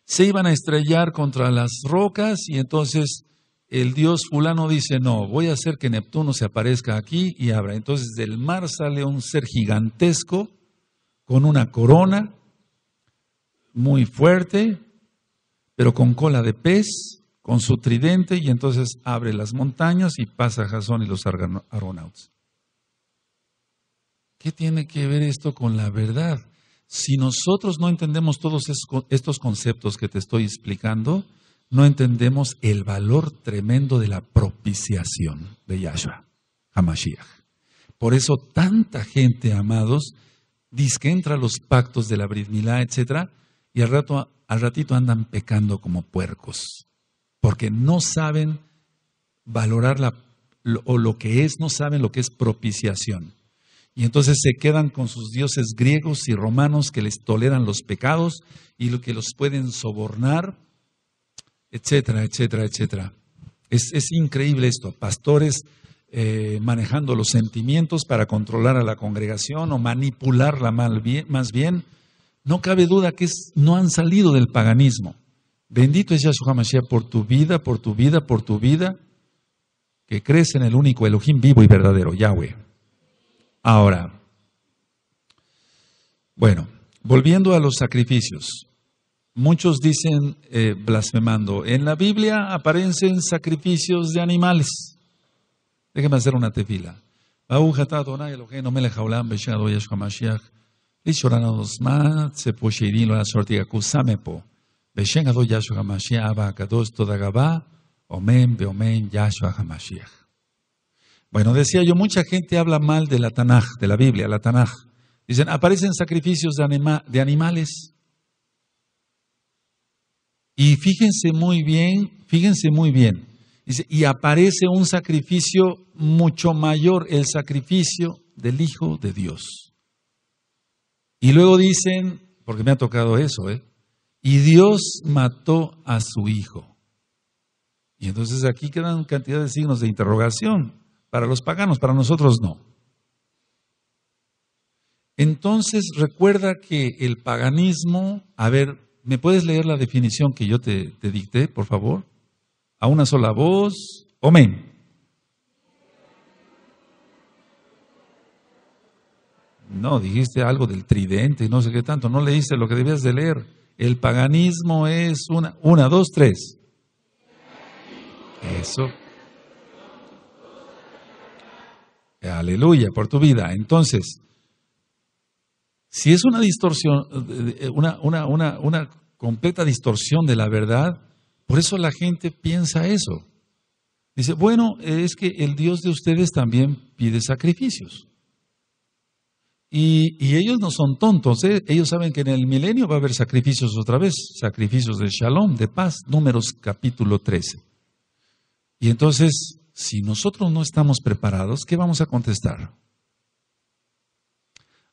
se iban a estrellar contra las rocas y entonces el dios fulano dice, no, voy a hacer que Neptuno se aparezca aquí y abra. Entonces del mar sale un ser gigantesco con una corona muy fuerte, pero con cola de pez, con su tridente, y entonces abre las montañas y pasa Jasón y los Argonauts. ¿Qué tiene que ver esto con la verdad? Si nosotros no entendemos todos estos conceptos que te estoy explicando, no entendemos el valor tremendo de la propiciación de Yahshua, Hamashiach. Por eso tanta gente, amados, dice que entra los pactos de la Brit Milá, etc., y al, rato, al ratito andan pecando como puercos, porque no saben valorar la, o lo que es, no saben lo que es propiciación. Y entonces se quedan con sus dioses griegos y romanos que les toleran los pecados y lo que los pueden sobornar, etcétera, etcétera, etcétera. Es, increíble esto, pastores eh, manejando los sentimientos para controlar a la congregación o manipularla más bien. No cabe duda que no han salido del paganismo. Bendito es Yahshua Mashiach por tu vida, por tu vida, por tu vida, que crees en el único Elohim vivo y verdadero, Yahweh ahora. Bueno, volviendo a los sacrificios. Muchos dicen, eh, blasfemando, en la Biblia aparecen sacrificios de animales. Déjeme hacer una tefila. Bueno, decía yo, mucha gente habla mal de la Tanaj, de la Biblia, la Tanaj. Dicen, aparecen sacrificios de, animales. Y fíjense muy bien, fíjense muy bien. Dice, y aparece un sacrificio mucho mayor, el sacrificio del Hijo de Dios. Y luego dicen, porque me ha tocado eso, ¿eh? y Dios mató a su Hijo. Y entonces aquí quedan cantidad de signos de interrogación. Para los paganos, para nosotros no. Entonces recuerda que el paganismo, a ver, ¿me puedes leer la definición que yo te, dicté, por favor? A una sola voz, amén. No, dijiste algo del tridente no sé qué tanto, no leíste lo que debías de leer. El paganismo es una, una, dos, tres. Eso, Aleluya, por tu vida. Entonces, si es una distorsión, eh, una, completa distorsión de la verdad, por eso la gente piensa eso. Dice, bueno, es que el Dios de ustedes también pide sacrificios. Y, ellos no son tontos, ¿eh? ellos saben que en el milenio va a haber sacrificios otra vez, sacrificios de shalom, de paz, números capítulo 13. Y entonces si nosotros no estamos preparados, ¿qué vamos a contestar?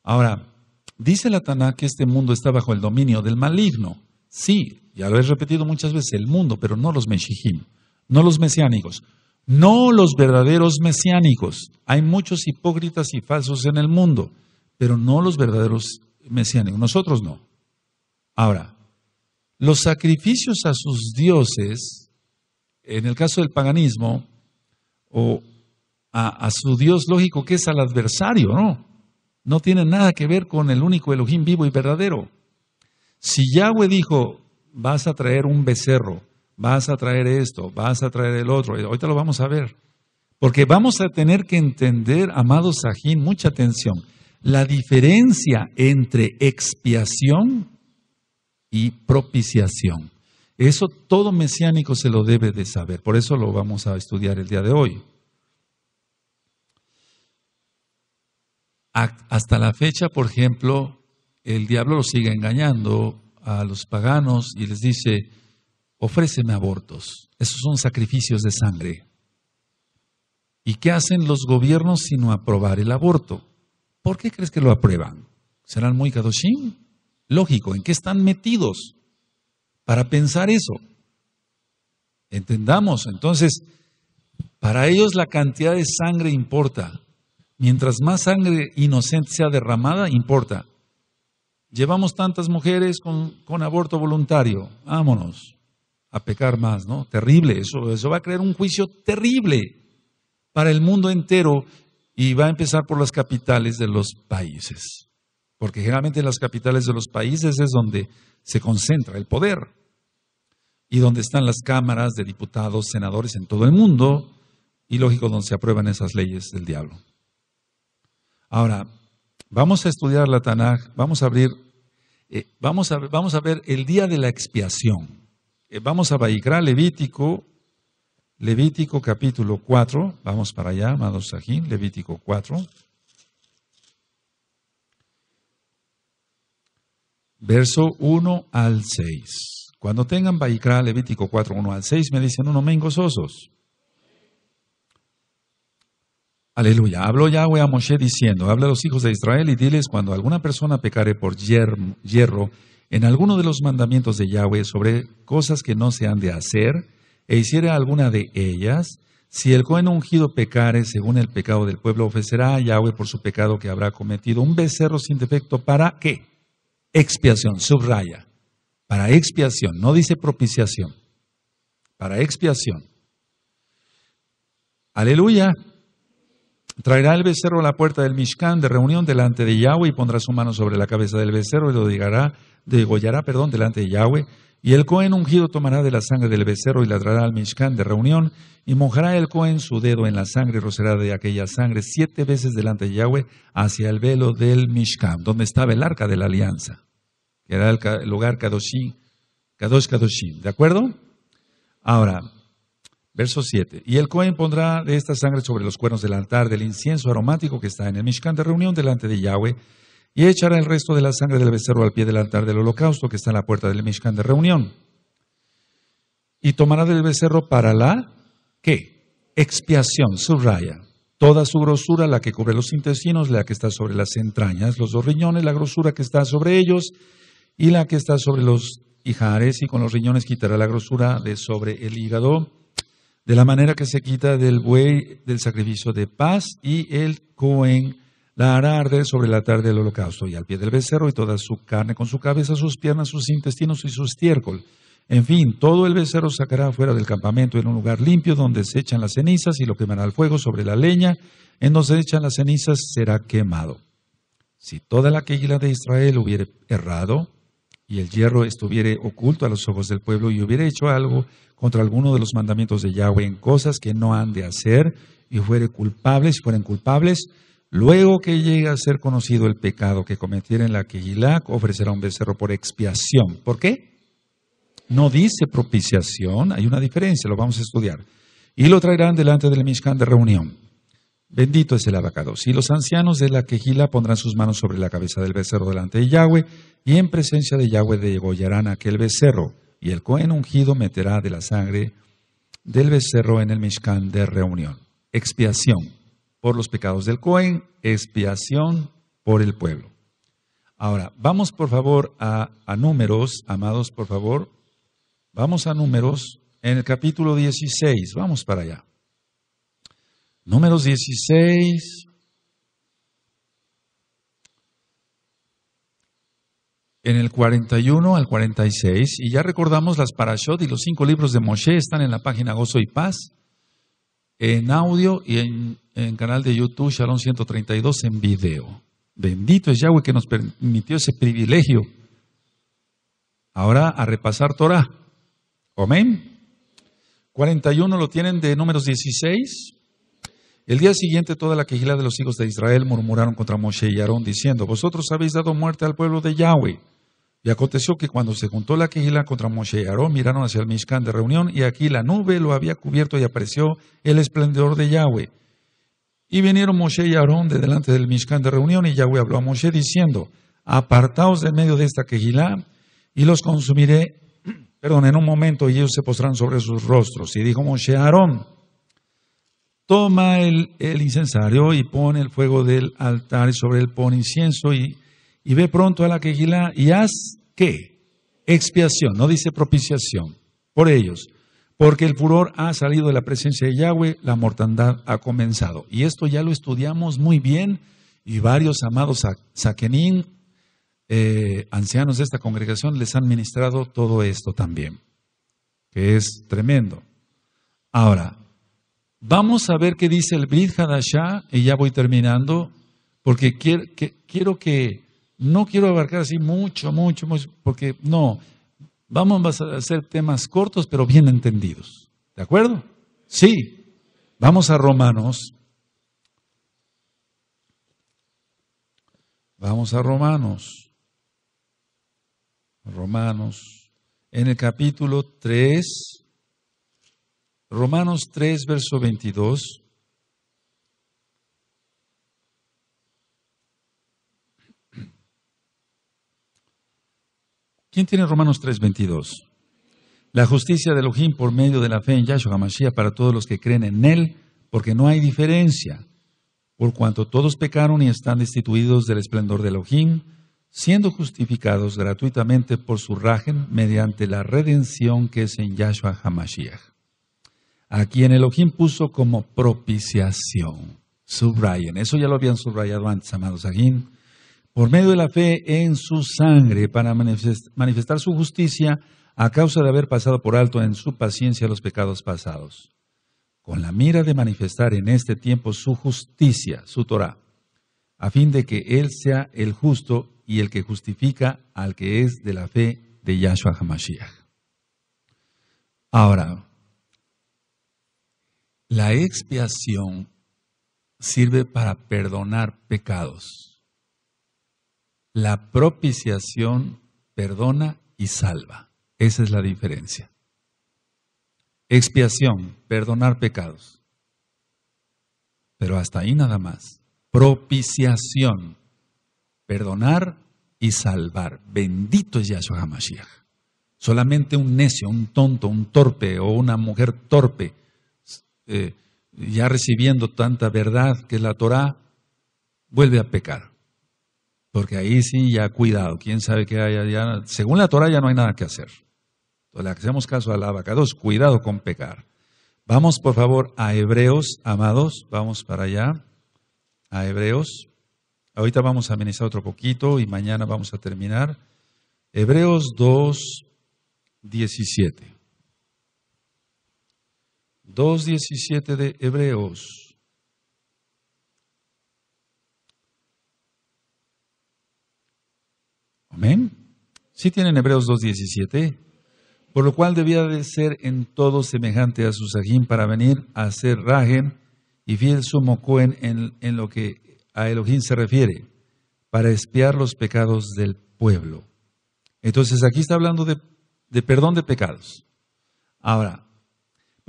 Ahora, dice la Taná que este mundo está bajo el dominio del maligno. Sí, ya lo he repetido muchas veces, el mundo, pero no los meshijim, no los mesiánicos, no los verdaderos mesiánicos. Hay muchos hipócritas y falsos en el mundo, pero no los verdaderos mesiánicos, nosotros no. Ahora, los sacrificios a sus dioses, en el caso del paganismo, o a, su Dios lógico que es al adversario, no. No tiene nada que ver con el único Elohim vivo y verdadero. Si Yahweh dijo, vas a traer un becerro, vas a traer esto, vas a traer el otro, y ahorita lo vamos a ver. Porque vamos a tener que entender, amado Sajín, mucha atención, la diferencia entre expiación y propiciación. Eso todo mesiánico se lo debe de saber. Por eso lo vamos a estudiar el día de hoy. Hasta la fecha, por ejemplo, el diablo lo sigue engañando a los paganos y les dice, ofréceme abortos. Esos son sacrificios de sangre. ¿Y qué hacen los gobiernos sino aprobar el aborto? ¿Por qué crees que lo aprueban? ¿Serán muy kadoshim? Lógico, ¿en qué están metidos? para pensar eso. Entendamos, entonces, para ellos la cantidad de sangre importa. Mientras más sangre inocente sea derramada, importa. Llevamos tantas mujeres con, aborto voluntario. Vámonos a pecar más, ¿no? Terrible, eso, eso va a crear un juicio terrible para el mundo entero y va a empezar por las capitales de los países. Porque generalmente en las capitales de los países es donde se concentra el poder y donde están las cámaras de diputados, senadores en todo el mundo, y lógico, donde se aprueban esas leyes del diablo. Ahora, vamos a estudiar la Tanaj, vamos a abrir, eh, vamos, a, vamos, a, ver el día de la expiación. Eh, vamos a Baikra, Levítico, Levítico capítulo 4, vamos para allá, amados Sajín, Levítico 4. Verso 1 al 6. Cuando tengan Baikra, Levítico 4, 1 al 6, me dicen, uno, no gozosos. Aleluya. Habló Yahweh a Moshe diciendo, habla a los hijos de Israel y diles, cuando alguna persona pecare por hierro en alguno de los mandamientos de Yahweh sobre cosas que no se han de hacer, e hiciere alguna de ellas, si el cohen ungido pecare según el pecado del pueblo, ofrecerá a Yahweh por su pecado que habrá cometido un becerro sin defecto para qué? Expiación, subraya para expiación, no dice propiciación, para expiación. Aleluya. Traerá el becerro a la puerta del Mishkan de reunión delante de Yahweh y pondrá su mano sobre la cabeza del becerro y lo digará, degollará, perdón, delante de Yahweh. Y el Cohen ungido tomará de la sangre del becerro y ladrará al Mishkan de reunión y mojará el Cohen su dedo en la sangre y rocerá de aquella sangre siete veces delante de Yahweh hacia el velo del Mishkan, donde estaba el arca de la alianza que era el lugar Kadoshi, Kadosh Kadoshi, ¿de acuerdo? Ahora, verso 7. Y el Cohen pondrá de esta sangre sobre los cuernos del altar del incienso aromático que está en el Mishkan de reunión delante de Yahweh, y echará el resto de la sangre del becerro al pie del altar del holocausto que está en la puerta del Mishkan de reunión. Y tomará del becerro para la, ¿qué? Expiación, subraya toda su grosura, la que cubre los intestinos, la que está sobre las entrañas, los dos riñones, la grosura que está sobre ellos, y la que está sobre los hijares y con los riñones quitará la grosura de sobre el hígado, de la manera que se quita del buey del sacrificio de paz y el cohen la hará arder sobre la tarde del holocausto y al pie del becerro y toda su carne con su cabeza, sus piernas, sus intestinos y su estiércol. En fin, todo el becerro sacará fuera del campamento en un lugar limpio donde se echan las cenizas y lo quemará al fuego sobre la leña, en donde se echan las cenizas será quemado. Si toda la quejila de Israel hubiere errado, y el hierro estuviere oculto a los ojos del pueblo y hubiere hecho algo contra alguno de los mandamientos de Yahweh en cosas que no han de hacer y fuere culpables si fueren culpables, luego que llegue a ser conocido el pecado que cometiera en la gilak ofrecerá un becerro por expiación. ¿Por qué? No dice propiciación, hay una diferencia, lo vamos a estudiar. Y lo traerán delante del Mishkan de reunión. Bendito es el abacado. Si los ancianos de la quejila pondrán sus manos sobre la cabeza del becerro delante de Yahweh, y en presencia de Yahweh degollarán aquel becerro, y el cohen ungido meterá de la sangre del becerro en el Mishkan de reunión. Expiación por los pecados del cohen, expiación por el pueblo. Ahora, vamos por favor a, a números, amados por favor, vamos a números en el capítulo 16, vamos para allá. Números 16. En el 41 al 46, y ya recordamos las Parashot y los cinco libros de Moshe están en la página Gozo y Paz, en audio y en, canal de YouTube Shalom 132 en video. Bendito es Yahweh que nos permitió ese privilegio. Ahora a repasar Torah. Amén. 41 lo tienen de números 16. El día siguiente toda la quejila de los hijos de Israel murmuraron contra Moshe y Aarón diciendo, vosotros habéis dado muerte al pueblo de Yahweh. Y aconteció que cuando se juntó la quejila contra Moshe y Aarón, miraron hacia el Mishkan de reunión y aquí la nube lo había cubierto y apareció el esplendor de Yahweh. Y vinieron Moshe y Aarón de delante del Mishkan de reunión y Yahweh habló a Moshe diciendo, apartaos de medio de esta quejila y los consumiré, perdón, en un momento y ellos se postrarán sobre sus rostros. Y dijo Moshe a Aarón, toma el, incensario y pone el fuego del altar y sobre él pone incienso y, ve pronto a la quejila y haz qué? Expiación, no dice propiciación, por ellos, porque el furor ha salido de la presencia de Yahweh, la mortandad ha comenzado. Y esto ya lo estudiamos muy bien y varios amados saquenín, eh, ancianos de esta congregación, les han ministrado todo esto también, que es tremendo. Ahora, Vamos a ver qué dice el Brit y ya voy terminando, porque quiero que, quiero que, no quiero abarcar así mucho, mucho, mucho, porque no, vamos a hacer temas cortos pero bien entendidos. ¿De acuerdo? Sí. Vamos a Romanos. Vamos a Romanos. Romanos. En el capítulo 3. Romanos 3, verso 22. ¿Quién tiene Romanos 3, 22? La justicia de Elohim por medio de la fe en Yahshua HaMashiach para todos los que creen en Él, porque no hay diferencia, por cuanto todos pecaron y están destituidos del esplendor de Elohim, siendo justificados gratuitamente por su rajen mediante la redención que es en Yahshua Hamashiach a quien Elohim puso como propiciación. Subrayen, eso ya lo habían subrayado antes, amados agín Por medio de la fe en su sangre, para manifestar su justicia, a causa de haber pasado por alto en su paciencia los pecados pasados, con la mira de manifestar en este tiempo su justicia, su Torah, a fin de que Él sea el justo y el que justifica al que es de la fe de Yahshua HaMashiach. Ahora, la expiación sirve para perdonar pecados. La propiciación perdona y salva. Esa es la diferencia. Expiación, perdonar pecados. Pero hasta ahí nada más. Propiciación, perdonar y salvar. Bendito es Yahshua HaMashiach. Solamente un necio, un tonto, un torpe o una mujer torpe eh, ya recibiendo tanta verdad que la Torá, vuelve a pecar. Porque ahí sí ya cuidado, quién sabe qué haya ya. Según la Torá ya no hay nada que hacer. le hacemos caso a la 2. cuidado con pecar. Vamos por favor a Hebreos, amados, vamos para allá, a Hebreos. Ahorita vamos a ministrar otro poquito y mañana vamos a terminar. Hebreos 2, 17. 2.17 de Hebreos. Amén. ¿Sí tienen Hebreos 2.17, por lo cual debía de ser en todo semejante a su sajín para venir a ser rajen y fiel sumo Cohen en, lo que a Elohim se refiere, para espiar los pecados del pueblo. Entonces aquí está hablando de perdón de pecados. Ahora,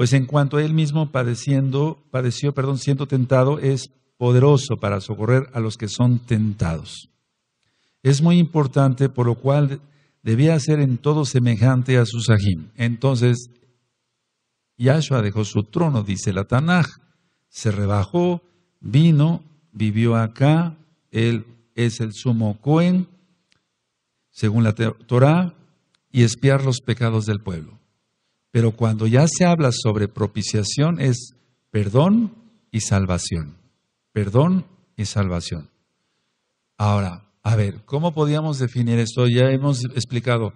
pues en cuanto a él mismo padeciendo, padeció, perdón, siendo tentado, es poderoso para socorrer a los que son tentados. Es muy importante, por lo cual debía ser en todo semejante a su Entonces, Yahshua dejó su trono, dice la Tanaj, se rebajó, vino, vivió acá, él es el sumo Cohen, según la Torah, y espiar los pecados del pueblo. Pero cuando ya se habla sobre propiciación es perdón y salvación. Perdón y salvación. Ahora, a ver, ¿cómo podíamos definir esto? Ya hemos explicado.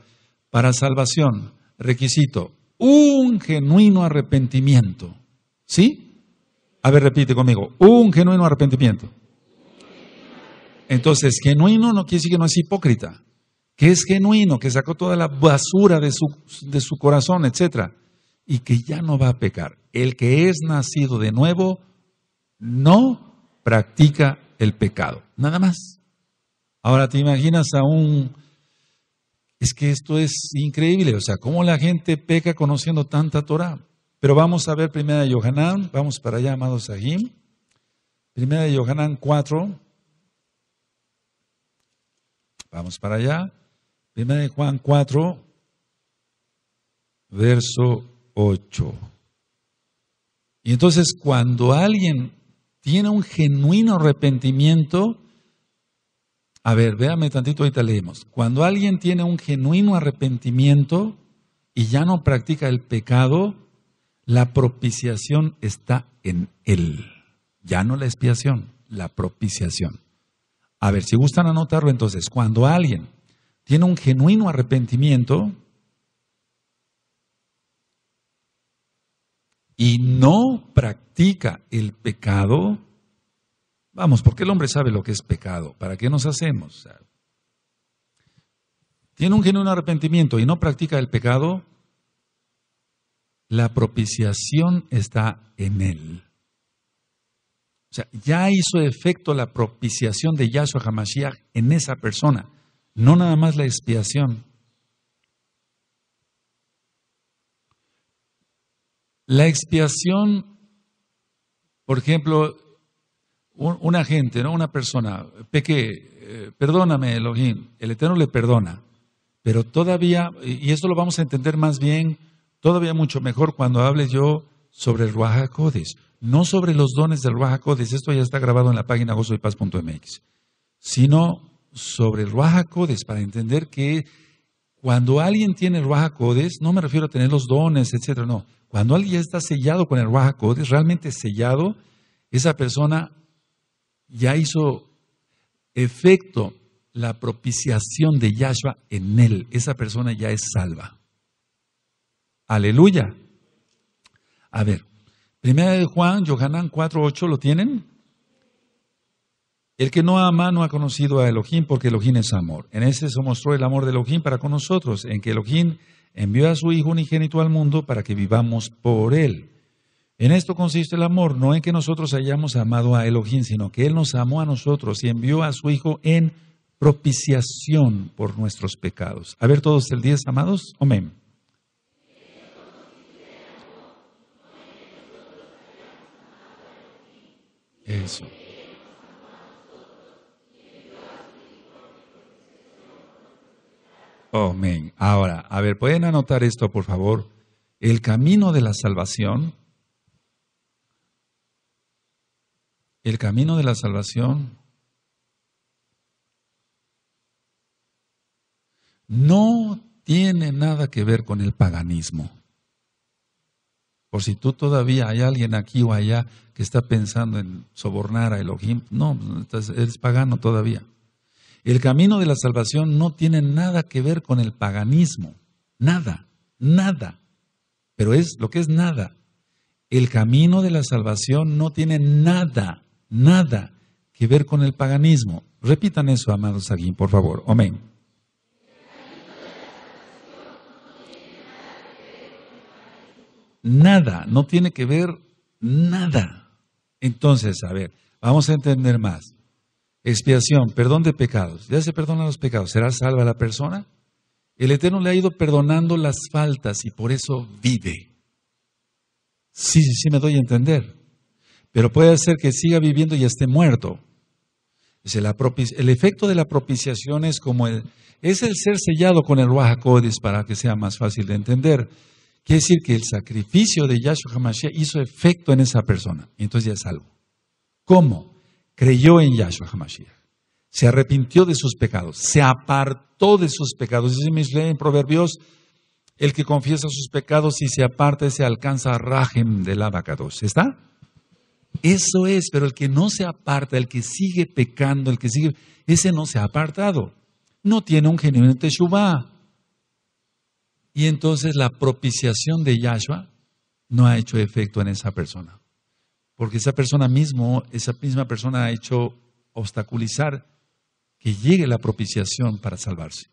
Para salvación, requisito, un genuino arrepentimiento. ¿Sí? A ver, repite conmigo, un genuino arrepentimiento. Entonces, genuino no quiere decir que no es hipócrita que es genuino, que sacó toda la basura de su, corazón, etc. Y que ya no va a pecar. El que es nacido de nuevo no practica el pecado. Nada más. Ahora te imaginas a un... Es que esto es increíble. O sea, cómo la gente peca conociendo tanta Torah. Pero vamos a ver primera de Yohanan. Vamos para allá, amados Sahim. Primera de Yohanan 4. Vamos para allá. Primera de Juan 4, verso 8. Y entonces cuando alguien tiene un genuino arrepentimiento, a ver, véame tantito, ahorita leemos. Cuando alguien tiene un genuino arrepentimiento y ya no practica el pecado, la propiciación está en él. Ya no la expiación, la propiciación. A ver, si gustan anotarlo entonces, cuando alguien tiene un genuino arrepentimiento y no practica el pecado, vamos, porque el hombre sabe lo que es pecado, ¿para qué nos hacemos? Tiene un genuino arrepentimiento y no practica el pecado, la propiciación está en él. O sea, ya hizo efecto la propiciación de Yahshua Hamashiach en esa persona. No nada más la expiación. La expiación, por ejemplo, un, una gente, ¿no? una persona, peque, eh, perdóname Elohim, el Eterno le perdona, pero todavía, y esto lo vamos a entender más bien, todavía mucho mejor cuando hable yo sobre el Ruaja no sobre los dones del Ruaja Esto ya está grabado en la página gozoypaz.mx, sino sobre el Ruajacodes para entender que cuando alguien tiene el Ruajacodes, no me refiero a tener los dones, etcétera, no. Cuando alguien está sellado con el Ruajacodes, realmente sellado, esa persona ya hizo efecto la propiciación de Yahshua en él. Esa persona ya es salva. Aleluya. A ver, primera de Juan, Johanán 4.8, ¿lo tienen? El que no ama no ha conocido a Elohim porque Elohim es amor. En ese se mostró el amor de Elohim para con nosotros, en que Elohim envió a su Hijo unigénito al mundo para que vivamos por Él. En esto consiste el amor, no en que nosotros hayamos amado a Elohim, sino que Él nos amó a nosotros y envió a su Hijo en propiciación por nuestros pecados. A ver todos el 10, amados. Amén. Eso. Amén. Ahora, a ver, ¿pueden anotar esto, por favor? El camino de la salvación. El camino de la salvación no tiene nada que ver con el paganismo. Por si tú todavía hay alguien aquí o allá que está pensando en sobornar a Elohim, no, eres pagano todavía. El camino de la salvación no tiene nada que ver con el paganismo, nada, nada, pero es lo que es nada. El camino de la salvación no tiene nada, nada que ver con el paganismo. Repitan eso, amados aquí, por favor. Amén. Nada, no tiene que ver nada. Entonces, a ver, vamos a entender más expiación, perdón de pecados. Ya se perdonan los pecados. ¿Será salva la persona? El Eterno le ha ido perdonando las faltas y por eso vive. Sí, sí, sí, me doy a entender. Pero puede ser que siga viviendo y esté muerto. Es el, efecto de la propiciación es como el, es el ser sellado con el Wahakodis para que sea más fácil de entender. Quiere decir que el sacrificio de Yahshua Hamashiach hizo efecto en esa persona. Y entonces ya es salvo. ¿Cómo? creyó en Yahshua HaMashiach, se arrepintió de sus pecados, se apartó de sus pecados. Dice Mishle en Proverbios, el que confiesa sus pecados y se aparta se alcanza a Rajem del abacados. ¿Está? Eso es, pero el que no se aparta, el que sigue pecando, el que sigue, ese no se ha apartado. No tiene un genio de Teshuvah. Y entonces la propiciación de Yahshua no ha hecho efecto en esa persona porque esa persona mismo, esa misma persona ha hecho obstaculizar que llegue la propiciación para salvarse,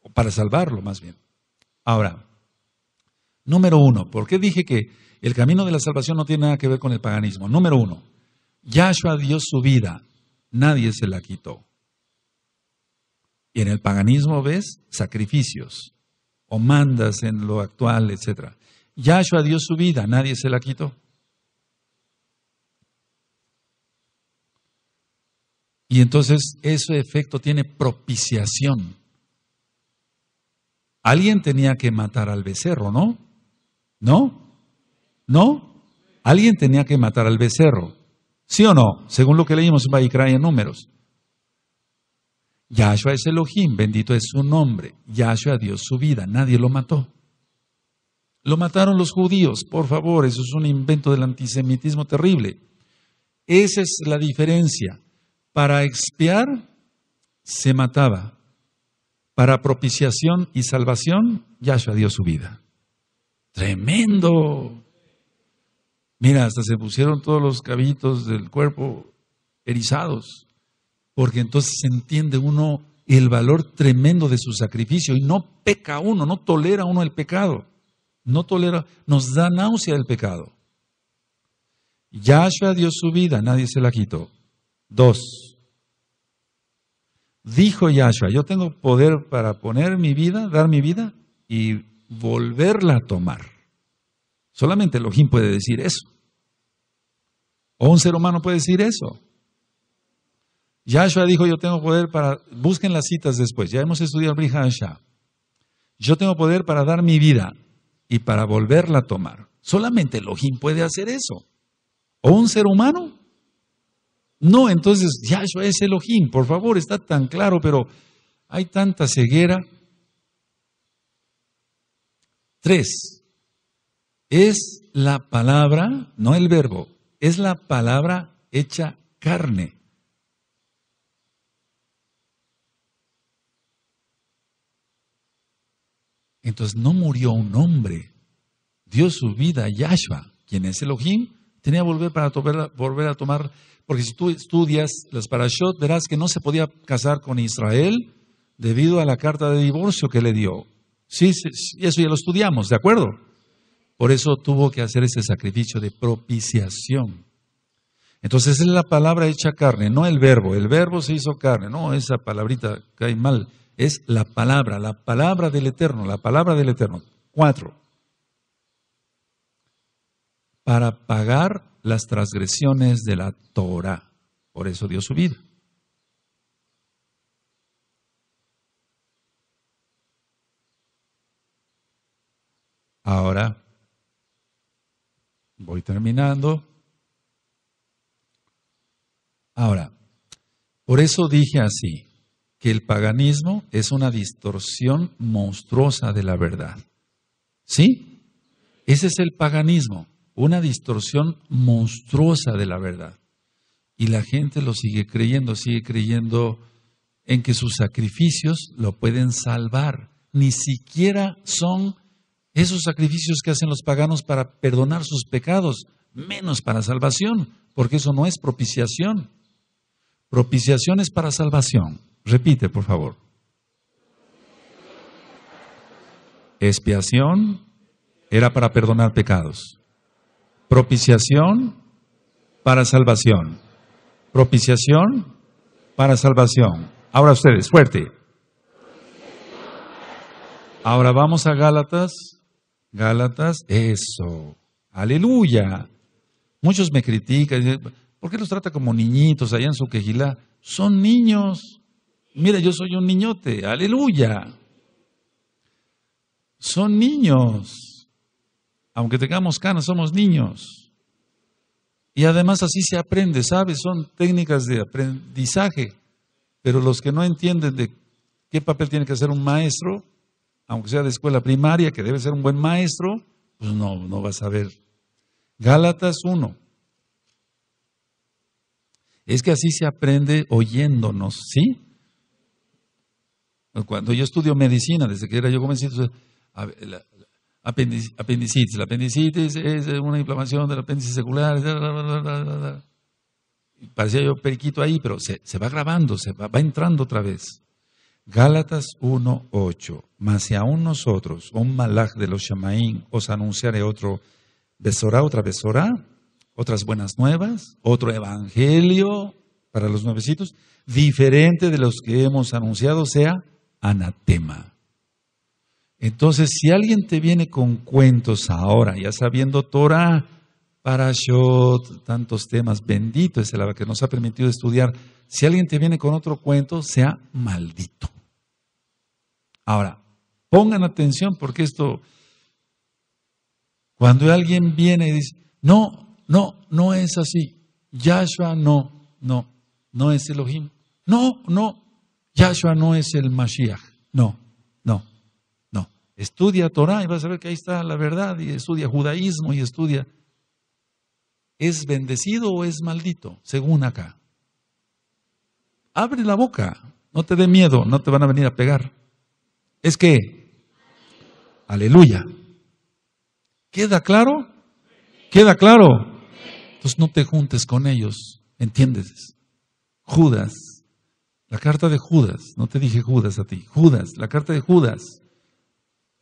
o para salvarlo más bien. Ahora, número uno, ¿por qué dije que el camino de la salvación no tiene nada que ver con el paganismo? Número uno, Yahshua dio su vida, nadie se la quitó. Y en el paganismo ves sacrificios, o mandas en lo actual, etc. Yahshua dio su vida, nadie se la quitó. Y entonces ese efecto tiene propiciación. Alguien tenía que matar al becerro, ¿no? ¿No? ¿No? Alguien tenía que matar al becerro. ¿Sí o no? Según lo que leímos en Baikra en Números. Yahshua es Elohim, bendito es su nombre. Yahshua dio su vida, nadie lo mató. Lo mataron los judíos, por favor, eso es un invento del antisemitismo terrible. Esa es la diferencia. Para expiar se mataba. Para propiciación y salvación, Yahshua dio su vida. Tremendo. Mira, hasta se pusieron todos los cabitos del cuerpo erizados, porque entonces se entiende uno el valor tremendo de su sacrificio y no peca uno, no tolera uno el pecado, no tolera, nos da náusea el pecado. Yahshua dio su vida, nadie se la quitó. Dos, Dijo Yahshua, yo tengo poder para poner mi vida, dar mi vida y volverla a tomar. Solamente Elohim puede decir eso. O un ser humano puede decir eso. Yahshua dijo, yo tengo poder para... Busquen las citas después, ya hemos estudiado Brihasha. Yo tengo poder para dar mi vida y para volverla a tomar. Solamente Elohim puede hacer eso. O un ser humano no, entonces Yahshua es Elohim, por favor, está tan claro, pero hay tanta ceguera. Tres, es la palabra, no el verbo, es la palabra hecha carne. Entonces no murió un hombre, dio su vida a Yahshua, quien es Elohim, tenía que volver, para volver a tomar porque si tú estudias las parashot, verás que no se podía casar con Israel debido a la carta de divorcio que le dio. Sí, sí eso ya lo estudiamos, ¿de acuerdo? Por eso tuvo que hacer ese sacrificio de propiciación. Entonces es la palabra hecha carne, no el verbo. El verbo se hizo carne, no esa palabrita cae mal. Es la palabra, la palabra del Eterno, la palabra del Eterno. Cuatro. Para pagar las transgresiones de la Torah. Por eso dio su vida. Ahora voy terminando. Ahora, por eso dije así, que el paganismo es una distorsión monstruosa de la verdad. ¿Sí? Ese es el paganismo una distorsión monstruosa de la verdad. Y la gente lo sigue creyendo, sigue creyendo en que sus sacrificios lo pueden salvar. Ni siquiera son esos sacrificios que hacen los paganos para perdonar sus pecados, menos para salvación, porque eso no es propiciación. Propiciación es para salvación. Repite, por favor. Expiación era para perdonar pecados. Propiciación para salvación. Propiciación para salvación. Ahora ustedes, fuerte. Ahora vamos a Gálatas. Gálatas, eso. Aleluya. Muchos me critican. ¿Por qué los trata como niñitos allá en su quejilá? Son niños. Mira, yo soy un niñote. Aleluya. Son niños. Aunque tengamos canas, somos niños. Y además así se aprende, ¿sabes? Son técnicas de aprendizaje. Pero los que no entienden de qué papel tiene que hacer un maestro, aunque sea de escuela primaria, que debe ser un buen maestro, pues no, no va a saber. Gálatas 1. Es que así se aprende oyéndonos, ¿sí? Cuando yo estudio medicina, desde que era yo jovencito, apendicitis. La apendicitis es una inflamación del apéndice secular. Parecía yo periquito ahí, pero se, va grabando, se va, entrando otra vez. Gálatas 1.8. Mas si aún nosotros, un oh malach de los Shamaín, os anunciaré otro besorá, otra besorá, otras buenas nuevas, otro evangelio para los nuevecitos, diferente de los que hemos anunciado, sea anatema. Entonces, si alguien te viene con cuentos ahora, ya sabiendo Torah, Parashot, tantos temas, bendito es el que nos ha permitido estudiar, si alguien te viene con otro cuento, sea maldito. Ahora, pongan atención porque esto, cuando alguien viene y dice, no, no, no es así, Yahshua no, no, no es Elohim, no, no, Yahshua no es el Mashiach, no. Estudia Torah y vas a ver que ahí está la verdad y estudia judaísmo y estudia. ¿Es bendecido o es maldito? Según acá. Abre la boca, no te dé miedo, no te van a venir a pegar. Es que, aleluya. ¿Queda claro? ¿Queda claro? Entonces no te juntes con ellos, ¿entiendes? Judas, la carta de Judas, no te dije Judas a ti, Judas, la carta de Judas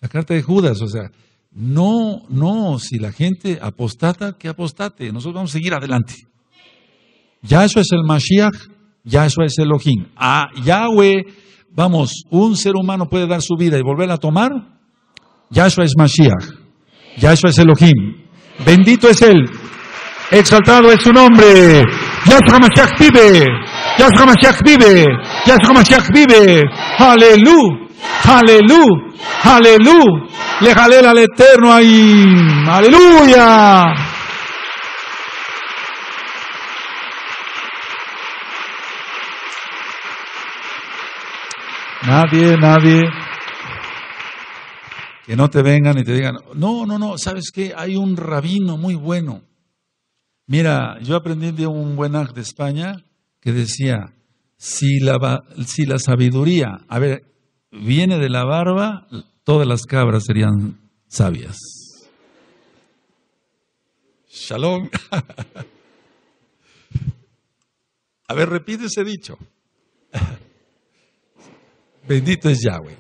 la carta de Judas, o sea, no, no, si la gente apostata, que apostate, nosotros vamos a seguir adelante. Ya eso es el Mashiach, ya eso es Elohim. A Yahweh, vamos, un ser humano puede dar su vida y volverla a tomar, ya eso es Mashiach, ya eso es Elohim. Bendito es Él, exaltado es su nombre, Yahshua Mashiach vive. Yahshua Mashiach vive, Yahshua vive, aleluya, aleluya, aleluya, le jalé al eterno ahí, aleluya. Nadie, nadie, que no te vengan y te digan, no, no, no, ¿sabes qué? Hay un rabino muy bueno. Mira, yo aprendí de un buen de España, que decía, si la, sabiduría, a ver, viene de la barba, todas las cabras serían sabias. Shalom. A ver, repite ese dicho. Bendito es Yahweh.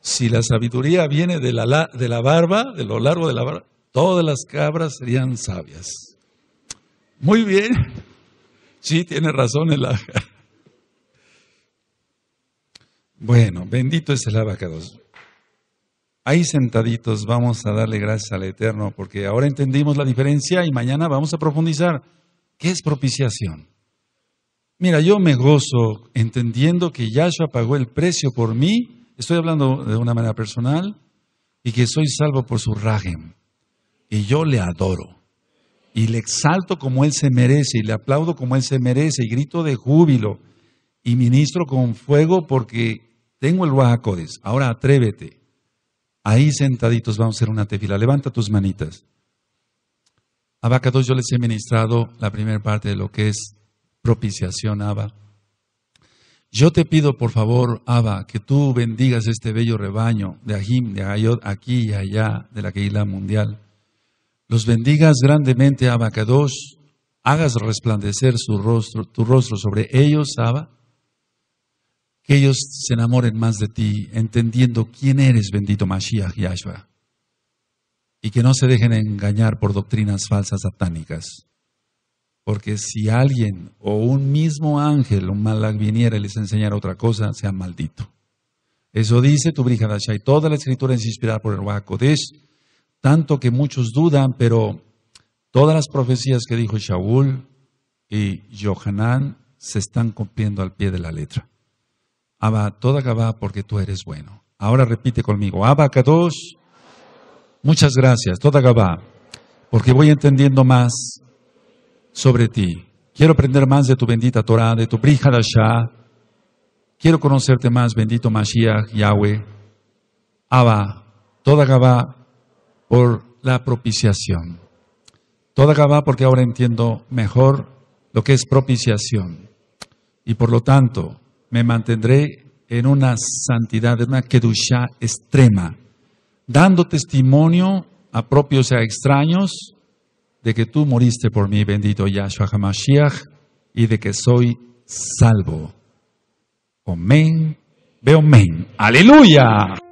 Si la sabiduría viene de la, de la barba, de lo largo de la barba, todas las cabras serían sabias. Muy bien. Sí, tiene razón el ángel. Bueno, bendito es el abacados. Ahí sentaditos vamos a darle gracias al Eterno porque ahora entendimos la diferencia y mañana vamos a profundizar. ¿Qué es propiciación? Mira, yo me gozo entendiendo que Yahshua pagó el precio por mí, estoy hablando de una manera personal, y que soy salvo por su rajem. Y yo le adoro y le exalto como Él se merece y le aplaudo como Él se merece y grito de júbilo y ministro con fuego porque tengo el Wahacodes. Ahora atrévete. Ahí sentaditos vamos a hacer una tefila. Levanta tus manitas. Abacados, yo les he ministrado la primera parte de lo que es propiciación, Abba. Yo te pido, por favor, Abba, que tú bendigas este bello rebaño de Ajim, de Agayot, aquí y allá, de la Keila Mundial los bendigas grandemente, Abacados, hagas resplandecer su rostro, tu rostro sobre ellos, Abba, que ellos se enamoren más de ti, entendiendo quién eres, bendito Mashiach Yahshua, y que no se dejen engañar por doctrinas falsas satánicas. Porque si alguien o un mismo ángel, un malag viniera y les enseñara otra cosa, sea maldito. Eso dice tu brija y toda la escritura es inspirada por el Kodesh tanto que muchos dudan, pero todas las profecías que dijo Shaul y Johanán se están cumpliendo al pie de la letra. Abba, toda Gabá, porque tú eres bueno. Ahora repite conmigo, Abba Kadosh, muchas gracias, toda Gabá, porque voy entendiendo más sobre ti. Quiero aprender más de tu bendita Torah, de tu Brihadashah. Quiero conocerte más, bendito Mashiach, Yahweh. Abba, toda Gabá, por la propiciación. Toda acaba porque ahora entiendo mejor lo que es propiciación. Y por lo tanto, me mantendré en una santidad, en una kedushá extrema, dando testimonio a propios y a extraños de que tú moriste por mí, bendito Yahshua HaMashiach, y de que soy salvo. Amén. Veo amén. Aleluya.